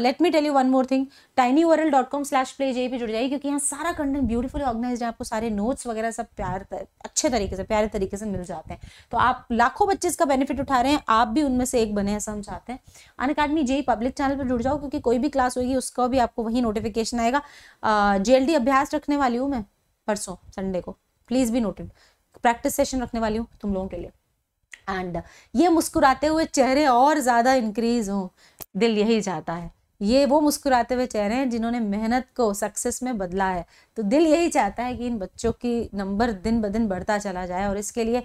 let me tell you one more thing tiny world dot com slash play J भी जुड़ जाइए क्योंकि यहाँ सारा कंटेंट ब्यूटीफुल ऑर्गेनाइज है आपको सारे नोट्स वगैरह सब प्यार अच्छे तरीके से प्यारे तरीके से मिल जाते हैं तो आप लाखों बच्चे इसका बेनिफिट उठा रहे हैं आप भी उनमें से एक बने ऐसा हम चाहते हैं Unacademy JEE public channel पर जुड़ जाओ क्योंकि कोई भी क्लास होगी उसका भी आपको वही नोटिफिकेशन आएगा जे अभ्यास रखने वाली हूँ मैं परसों संडे को प्लीज़ भी नोटेड प्रैक्टिस सेशन रखने वाली हूँ तुम लोगों के लिए एंड ये मुस्कुराते हुए चेहरे और ज़्यादा इंक्रीज हों दिल यही चाहता है ये वो मुस्कुराते हुए चेहरे हैं जिन्होंने मेहनत को सक्सेस में बदला है तो दिल यही चाहता है कि इन बच्चों की नंबर दिन ब दिन बढ़ता चला जाए और इसके लिए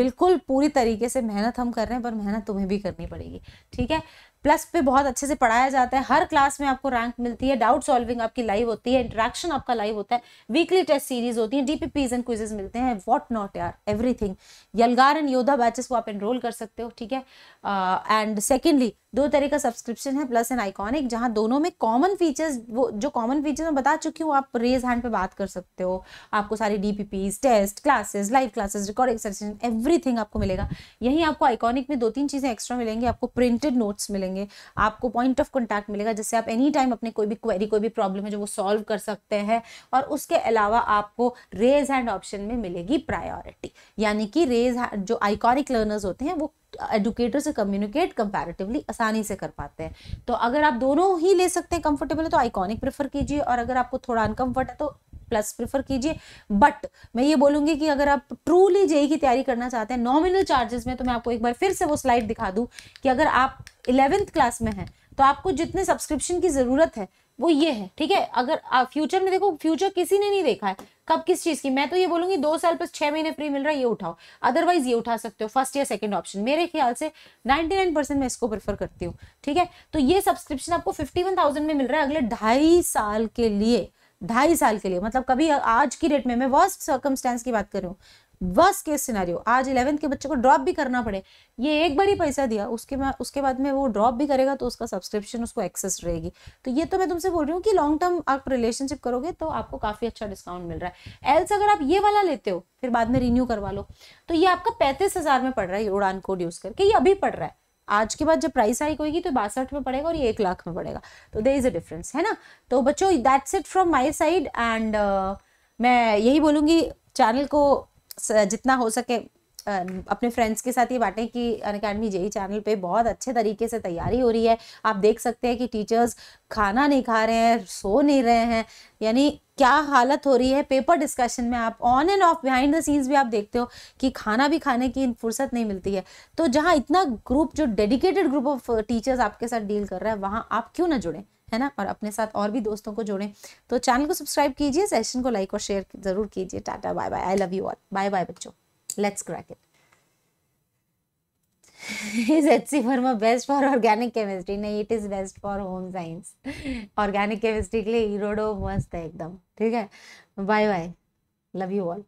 बिल्कुल पूरी तरीके से मेहनत हम कर रहे हैं पर मेहनत तुम्हें भी करनी पड़ेगी ठीक है प्लस पे बहुत अच्छे से पढ़ाया जाता है हर क्लास में आपको रैंक मिलती है डाउट सॉल्विंग आपकी लाइव होती है इंटरेक्शन आपका लाइव होता है वीकली टेस्ट सीरीज होती है डीपीपीज एंड क्विजेज मिलते हैं वॉट नॉट यार everything Yalgaar and Yoddha batches को आप एनरोल कर सकते हो ठीक है एंड uh, सेकेंडली दो तरह का सब्सक्रिप्शन है प्लस एंड आइकॉनिक जहाँ दोनों में कॉमन फीचर्स वो जो कॉमन फीचर्स मैं बता चुकी हूँ आप रेज हैंड पे बात कर सकते हो आपको सारे DPPs test classes live classes recording session everything आपको मिलेगा यहीं आपको आइकॉनिक में दो तीन चीज़ें एक्स्ट्रा मिलेंगी आपको प्रिंटेड नोट्स मिलेंगे आपको पॉइंट ऑफ कॉन्टैक्ट मिलेगा जिससे आप एनी टाइम अपने कोई भी क्वेरी कोई भी प्रॉब्लम है जो वो सॉल्व कर सकते हैं और उसके अलावा आपको रेज हैंड ऑप्शन में मिलेगी प्रायोरिटी यानी कि रेज जो आइकॉनिक लर्नर्स होते हैं वो एडुकेटर से कम्युनिकेट कंपैरेटिवली आसानी से कर पाते हैं तो अगर आप दोनों ही ले सकते हैं कंफर्टेबल है तो आइकॉनिक प्रेफर कीजिए और अगर आपको थोड़ा अनकम्फर्ट है तो प्लस प्रेफर कीजिए बट मैं ये बोलूंगी कि अगर आप ट्रूली जेई e e की तैयारी करना चाहते हैं नॉमिनल चार्जेस में तो मैं आपको एक बार फिर से वो स्लाइड दिखा दूँ कि अगर आप इलेवेंथ क्लास में हैं तो आपको जितने सब्सक्रिप्शन की ज़रूरत है वो ये है ठीक है अगर फ्यूचर में देखो फ्यूचर किसी ने नहीं देखा है कब किस चीज़ की मैं तो ये बोलूंगी दो साल प्लस छह महीने फ्री मिल रहा है ये उठाओ अदरवाइज ये उठा सकते हो फर्स्ट या सेकंड ऑप्शन मेरे ख्याल से 99 परसेंट मैं इसको प्रेफर करती हूँ ठीक है तो ये सब्सक्रिप्शन आपको 51,000 में मिल रहा है अगले ढाई साल के लिए ढाई साल के लिए मतलब कभी आज की डेट में मैं वर्स्ट सर्कमस्टेंस की बात कर रही हूँ वर्स केस सिनारियो आज इलेवेंथ के बच्चे को ड्रॉप भी करना पड़े ये एक बार ही पैसा दिया उसके बाद उसके बाद में वो ड्रॉप भी करेगा तो उसका सब्सक्रिप्शन उसको एक्सेस रहेगी तो ये तो मैं तुमसे बोल रही हूँ कि लॉन्ग टर्म आप रिलेशनशिप करोगे तो आपको काफ़ी अच्छा डिस्काउंट मिल रहा है एल्स अगर आप ये वाला लेते हो फिर बाद में रिन्यू करवा लो तो ये आपका पैंतीस में पड़ रहा है उड़ान कोड यूज़ करके ये अभी पड़ रहा है आज के बाद जब प्राइस हाइक होगी तो बासठ में पड़ेगा और ये एक लाख में पड़ेगा तो दे इज़ अ डिफरेंस है ना तो बच्चों that's it from my side and मैं यही बोलूँगी चैनल को जितना हो सके अपने फ्रेंड्स के साथ ये बातें कि अन अकेडमी जेई चैनल पे बहुत अच्छे तरीके से तैयारी हो रही है आप देख सकते हैं कि टीचर्स खाना नहीं खा रहे हैं सो नहीं रहे हैं यानी क्या हालत हो रही है पेपर डिस्कशन में आप on and off behind the scenes भी आप देखते हो कि खाना भी खाने की फुर्सत नहीं मिलती है तो जहाँ इतना ग्रुप जो डेडिकेटेड ग्रुप ऑफ टीचर्स आपके साथ डील कर रहा है वहाँ आप क्यों ना जुड़ें है ना और अपने साथ और भी दोस्तों को जोड़ें तो चैनल को सब्सक्राइब कीजिए सेशन को लाइक और शेयर जरूर कीजिए tata bye bye I love you all bye bye बच्चों let's crack it is is HC Verma best for organic chemistry नहीं it is best for home science organic chemistry के लिए हीरोडो मस्त है एकदम ठीक है बाय बाय लव यू ऑल